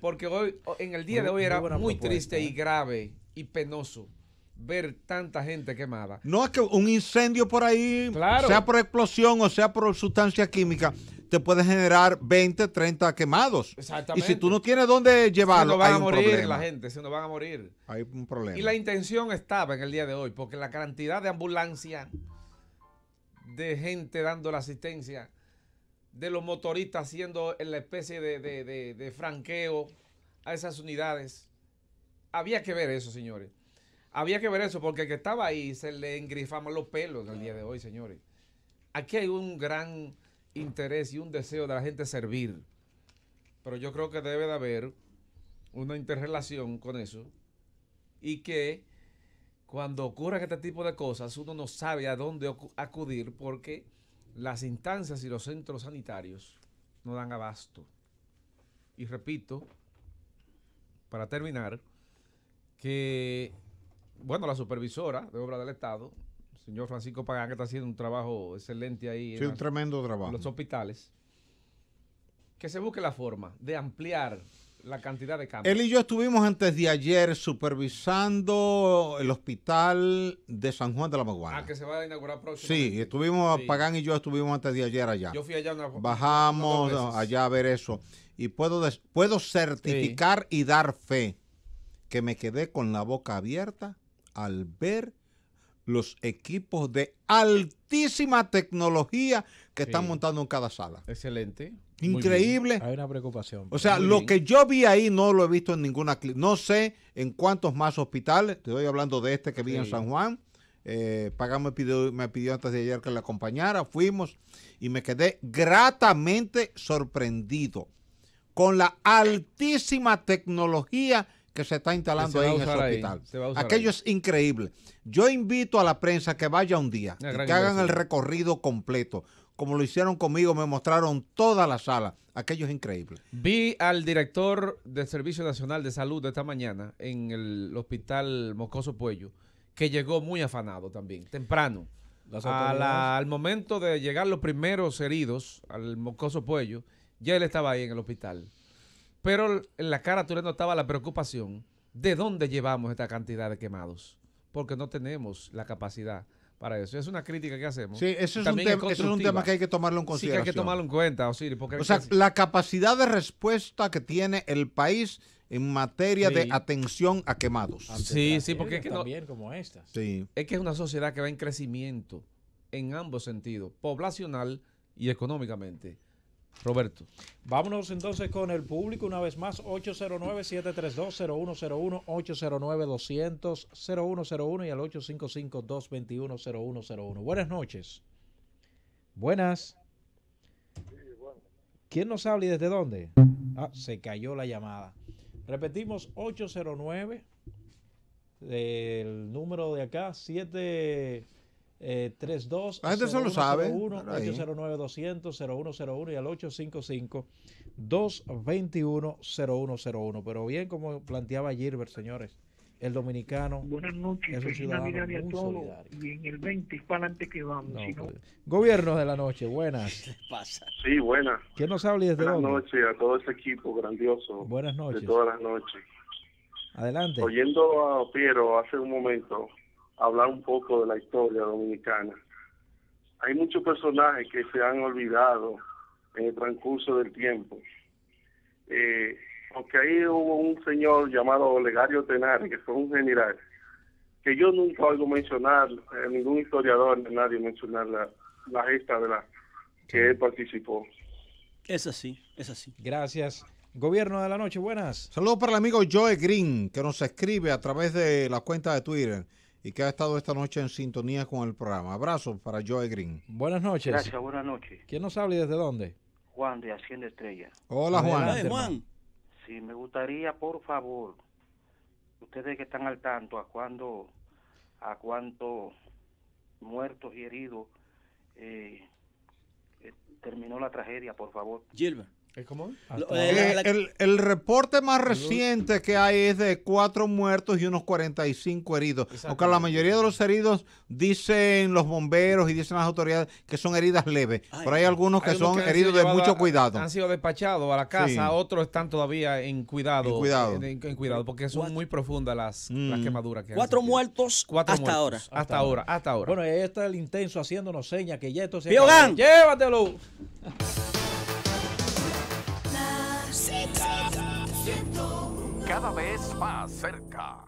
porque hoy, en el día de hoy era muy, triste y ¿eh? grave y penoso ver tanta gente quemada. No es que un incendio por ahí, sea por explosión o sea por sustancia química te puede generar 20, 30 quemados. Exactamente. Y si tú no tienes dónde llevarlo, van hay un a morir la gente, se nos van a morir. Hay un problema. Y la intención estaba en el día de hoy, porque la cantidad de ambulancia, de gente dando la asistencia, de los motoristas haciendo la especie de, franqueo a esas unidades. Había que ver eso, señores. Había que ver eso, porque el que estaba ahí se le engrifamos los pelos el día de hoy, señores. Aquí hay un gran interés y un deseo de la gente servir. Pero yo creo que debe de haber una interrelación con eso y que cuando ocurra este tipo de cosas uno no sabe a dónde acudir porque las instancias y los centros sanitarios no dan abasto. Y repito, para terminar, que, bueno, la supervisora de obra del Estado señor Francisco Pagán, que está haciendo un trabajo excelente ahí. Sí, un tremendo trabajo. los hospitales. Que se busque la forma de ampliar la cantidad de camas. Él y yo estuvimos antes de ayer supervisando el hospital de San Juan de la Maguana. Ah, que se va a inaugurar próximamente. Sí, estuvimos, Pagán y yo estuvimos antes de ayer allá. Yo fui allá una Bajamos allá a ver eso. Y puedo, puedo certificar y dar fe que me quedé con la boca abierta al ver los equipos de altísima tecnología que están montando en cada sala. Excelente. Increíble. Hay una preocupación. O sea, lo que yo vi ahí no lo he visto en ninguna clínica. No sé en cuántos más hospitales. Te estoy hablando de este que vi en San Juan. Eh, me pidió, me pidió antes de ayer que le acompañara. Fuimos y me quedé gratamente sorprendido con la altísima tecnología que se está instalando ahí en el hospital. Aquello es increíble. Yo invito a la prensa que vaya un día, que hagan el recorrido completo. Como lo hicieron conmigo, me mostraron toda la sala. Aquello es increíble. Vi al director del Servicio Nacional de Salud de esta mañana en el Hospital Moscoso Puello, que llegó muy afanado también, temprano. al momento de llegar los primeros heridos al Moscoso Puello, ya él estaba ahí en el hospital pero en la cara tú le notabas la preocupación de dónde llevamos esta cantidad de quemados, porque no tenemos la capacidad para eso. Es una crítica que hacemos. Sí, eso es, un, tema que hay que tomarlo en consideración. Sí, que hay que tomarlo en cuenta, Osiris. o sea, la capacidad de respuesta que tiene el país en materia de atención a quemados. sí, sí, porque también como estas. Es que es una sociedad que va en crecimiento en ambos sentidos, poblacional y económicamente. Roberto. Vámonos entonces con el público una vez más, 809-732-0101, 809-200-0101 y al 855-221-0101. Buenas noches. Buenas. ¿Quién nos habla y desde dónde? Ah, se cayó la llamada. Repetimos, 809, el número de acá, 7 eh, 32 0 9 01, sabe. 809 200 0101 y al 855 221 0101. Pero bien, como planteaba Gilbert, señores, el dominicano Buenas noches, es un Y en el 20 para adelante que vamos. Pues, gobierno de la noche, buenas. pasa? Sí, buenas. ¿Quién nos habla y desde Buenas noches a todo ese equipo grandioso. Buenas noches. De todas las noches. Adelante. Oyendo a Piero hace un momento, hablar un poco de la historia dominicana. Hay muchos personajes que se han olvidado en el transcurso del tiempo. Eh, aunque ahí hubo un señor llamado Olegario Tenar que fue un general, que yo nunca oigo mencionar, eh, ningún historiador, nadie mencionar la, gesta de la que él participó. Es así, es así. Gracias. Gobierno de la Noche, buenas. Saludos para el amigo Joe Green, que nos escribe a través de la cuenta de Twitter y que ha estado esta noche en sintonía con el programa. Abrazo para Joe Green. Buenas noches. Gracias, buenas noches. ¿Quién nos habla y desde dónde? Juan de Hacienda Estrella. Hola, Juan. Juan. Sí, me gustaría, por favor, ustedes que están al tanto, a cuándo, a cuántos muertos y heridos eh, eh, terminó la tragedia, por favor. Gilbert. ¿Cómo? El, reporte más reciente que hay es de cuatro muertos y unos 45 heridos. Aunque la mayoría de los heridos dicen los bomberos y dicen las autoridades que son heridas leves. Pero hay algunos que son heridos de mucho cuidado. Han sido despachados a la casa, otros están todavía en cuidado. En cuidado. porque son muy profundas las, mm. quemaduras. Que cuatro muertos hasta ahora. Hasta, ahora. hasta ahora. Bueno, ahí está el intenso haciéndonos señas que ya esto se... ¡Llévatelo! cada vez más cerca.